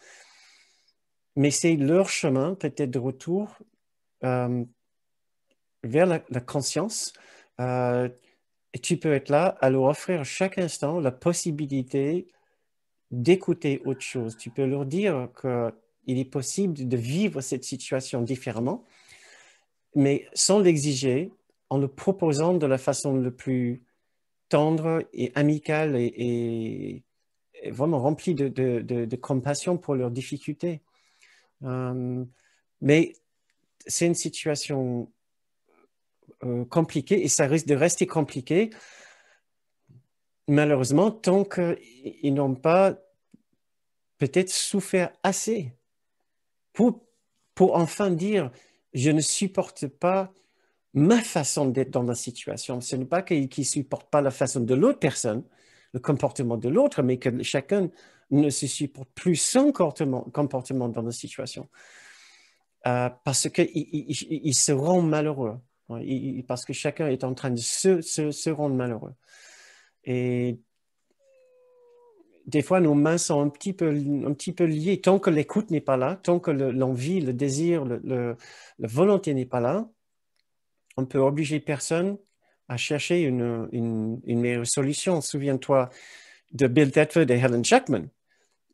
mais c'est leur chemin peut-être de retour euh, vers la, conscience. Euh, et tu peux être là à leur offrir à chaque instant la possibilité d'écouter autre chose. Tu peux leur dire qu'il est possible de vivre cette situation différemment, mais sans l'exiger, en le proposant de la façon le plus tendre et amicale et, vraiment remplie de, de, compassion pour leurs difficultés. Euh, mais c'est une situation euh, compliqué et ça risque de rester compliqué, malheureusement, tant qu'ils n'ont pas peut-être souffert assez pour, pour enfin dire, je ne supporte pas ma façon d'être dans la situation. Ce n'est pas qu'ils ne supportent pas la façon de l'autre personne, le comportement de l'autre, mais que chacun ne se supporte plus son comportement dans la situation. Euh, parce qu'ils ils, ils seront malheureux parce que chacun est en train de se, rendre malheureux. Et des fois, nos mains sont un petit peu, un petit peu liées. Tant que l'écoute n'est pas là, tant que l'envie, le, désir, le, la volonté n'est pas là, on peut obliger personne à chercher une, meilleure solution. Souviens-toi de Bill Thetford et Helen Jackman.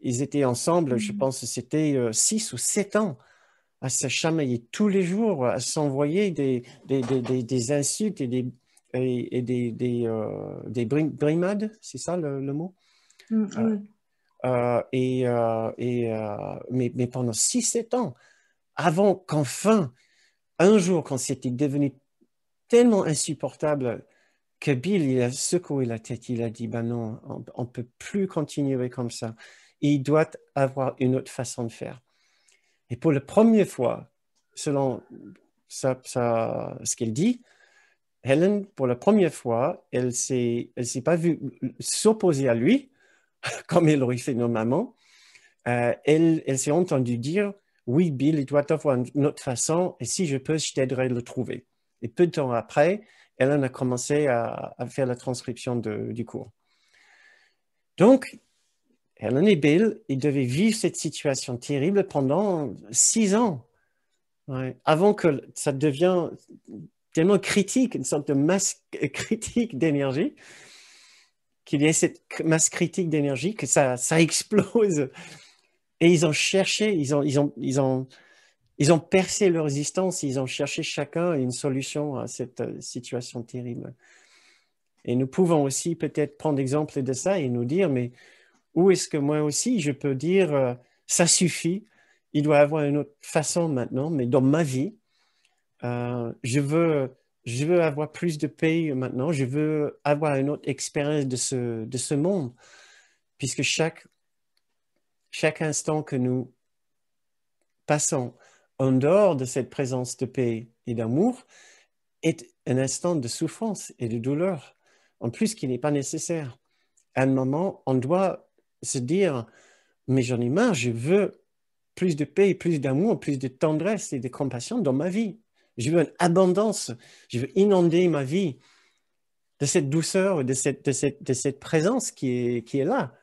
Ils étaient ensemble, je mm-hmm. pense que c'était euh, six ou sept ans à se chamailler tous les jours, à s'envoyer des, des, insultes et des, et, des, euh, brimades, c'est ça le, mot mm, euh, euh, et, mais, mais, pendant 6-7 ans, avant qu'enfin, un jour, quand c'était devenu tellement insupportable, que Bill, il a secoué la tête, il a dit, ben non, on ne peut plus continuer comme ça. Il doit avoir une autre façon de faire. Et pour la première fois, selon ce qu'elle dit, Helen, pour la première fois, elle ne s'est pas vue s'opposer à lui, comme elle aurait fait normalement. Euh, elle, elle s'est entendue dire Oui, Bill, il doit avoir une autre façon, et si je peux, je t'aiderai à le trouver. Et peu de temps après, Helen a commencé à, faire la transcription du cours. Donc, Helen Bill, ils devaient vivre cette situation terrible pendant six ans, avant que ça devienne tellement critique, une sorte de masse critique d'énergie, qu'il y ait cette masse critique d'énergie, que ça, explose. Et ils ont cherché, ils ont, ils ont, percé leur résistance, ils ont cherché chacun une solution à cette euh, situation terrible. Et nous pouvons aussi peut-être prendre exemple de ça et nous dire, mais ou est-ce que moi aussi, je peux dire, euh, ça suffit, il doit y avoir une autre façon maintenant, mais dans ma vie, euh, je, veux, je veux avoir plus de paix maintenant, je veux avoir une autre expérience de ce, de ce monde, puisque chaque, chaque instant que nous passons en dehors de cette présence de paix et d'amour est un instant de souffrance et de douleur, en plus qu'il n'est pas nécessaire. À un moment, on doit se dire, mais j'en ai marre, je veux plus de paix, plus d'amour, plus de tendresse et de compassion dans ma vie. Je veux une abondance, je veux inonder ma vie de cette douceur, de cette, de cette, présence qui est, qui est là.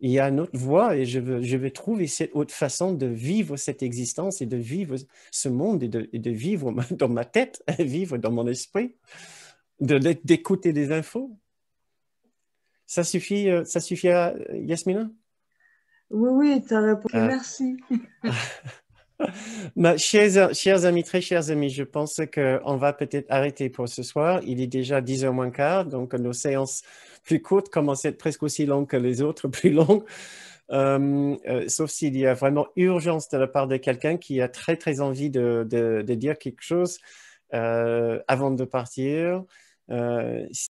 Il y a une autre voie et je veux, trouver cette autre façon de vivre cette existence et de vivre ce monde et de, vivre dans ma tête, vivre dans mon esprit, d'écouter des les infos, ça suffit, euh, ça suffit à euh, Yasmina Oui, oui, tu as répondu. Ah. Merci. Bah, chers, chers, amis, très chers amis, je pense qu'on va peut-être arrêter pour ce soir. Il est déjà 10h moins quart, donc nos séances plus courtes commencent à être presque aussi longues que les autres, plus longues. Euh, sauf s'il y a vraiment urgence de la part de quelqu'un qui a très très envie de, dire quelque chose avant de partir.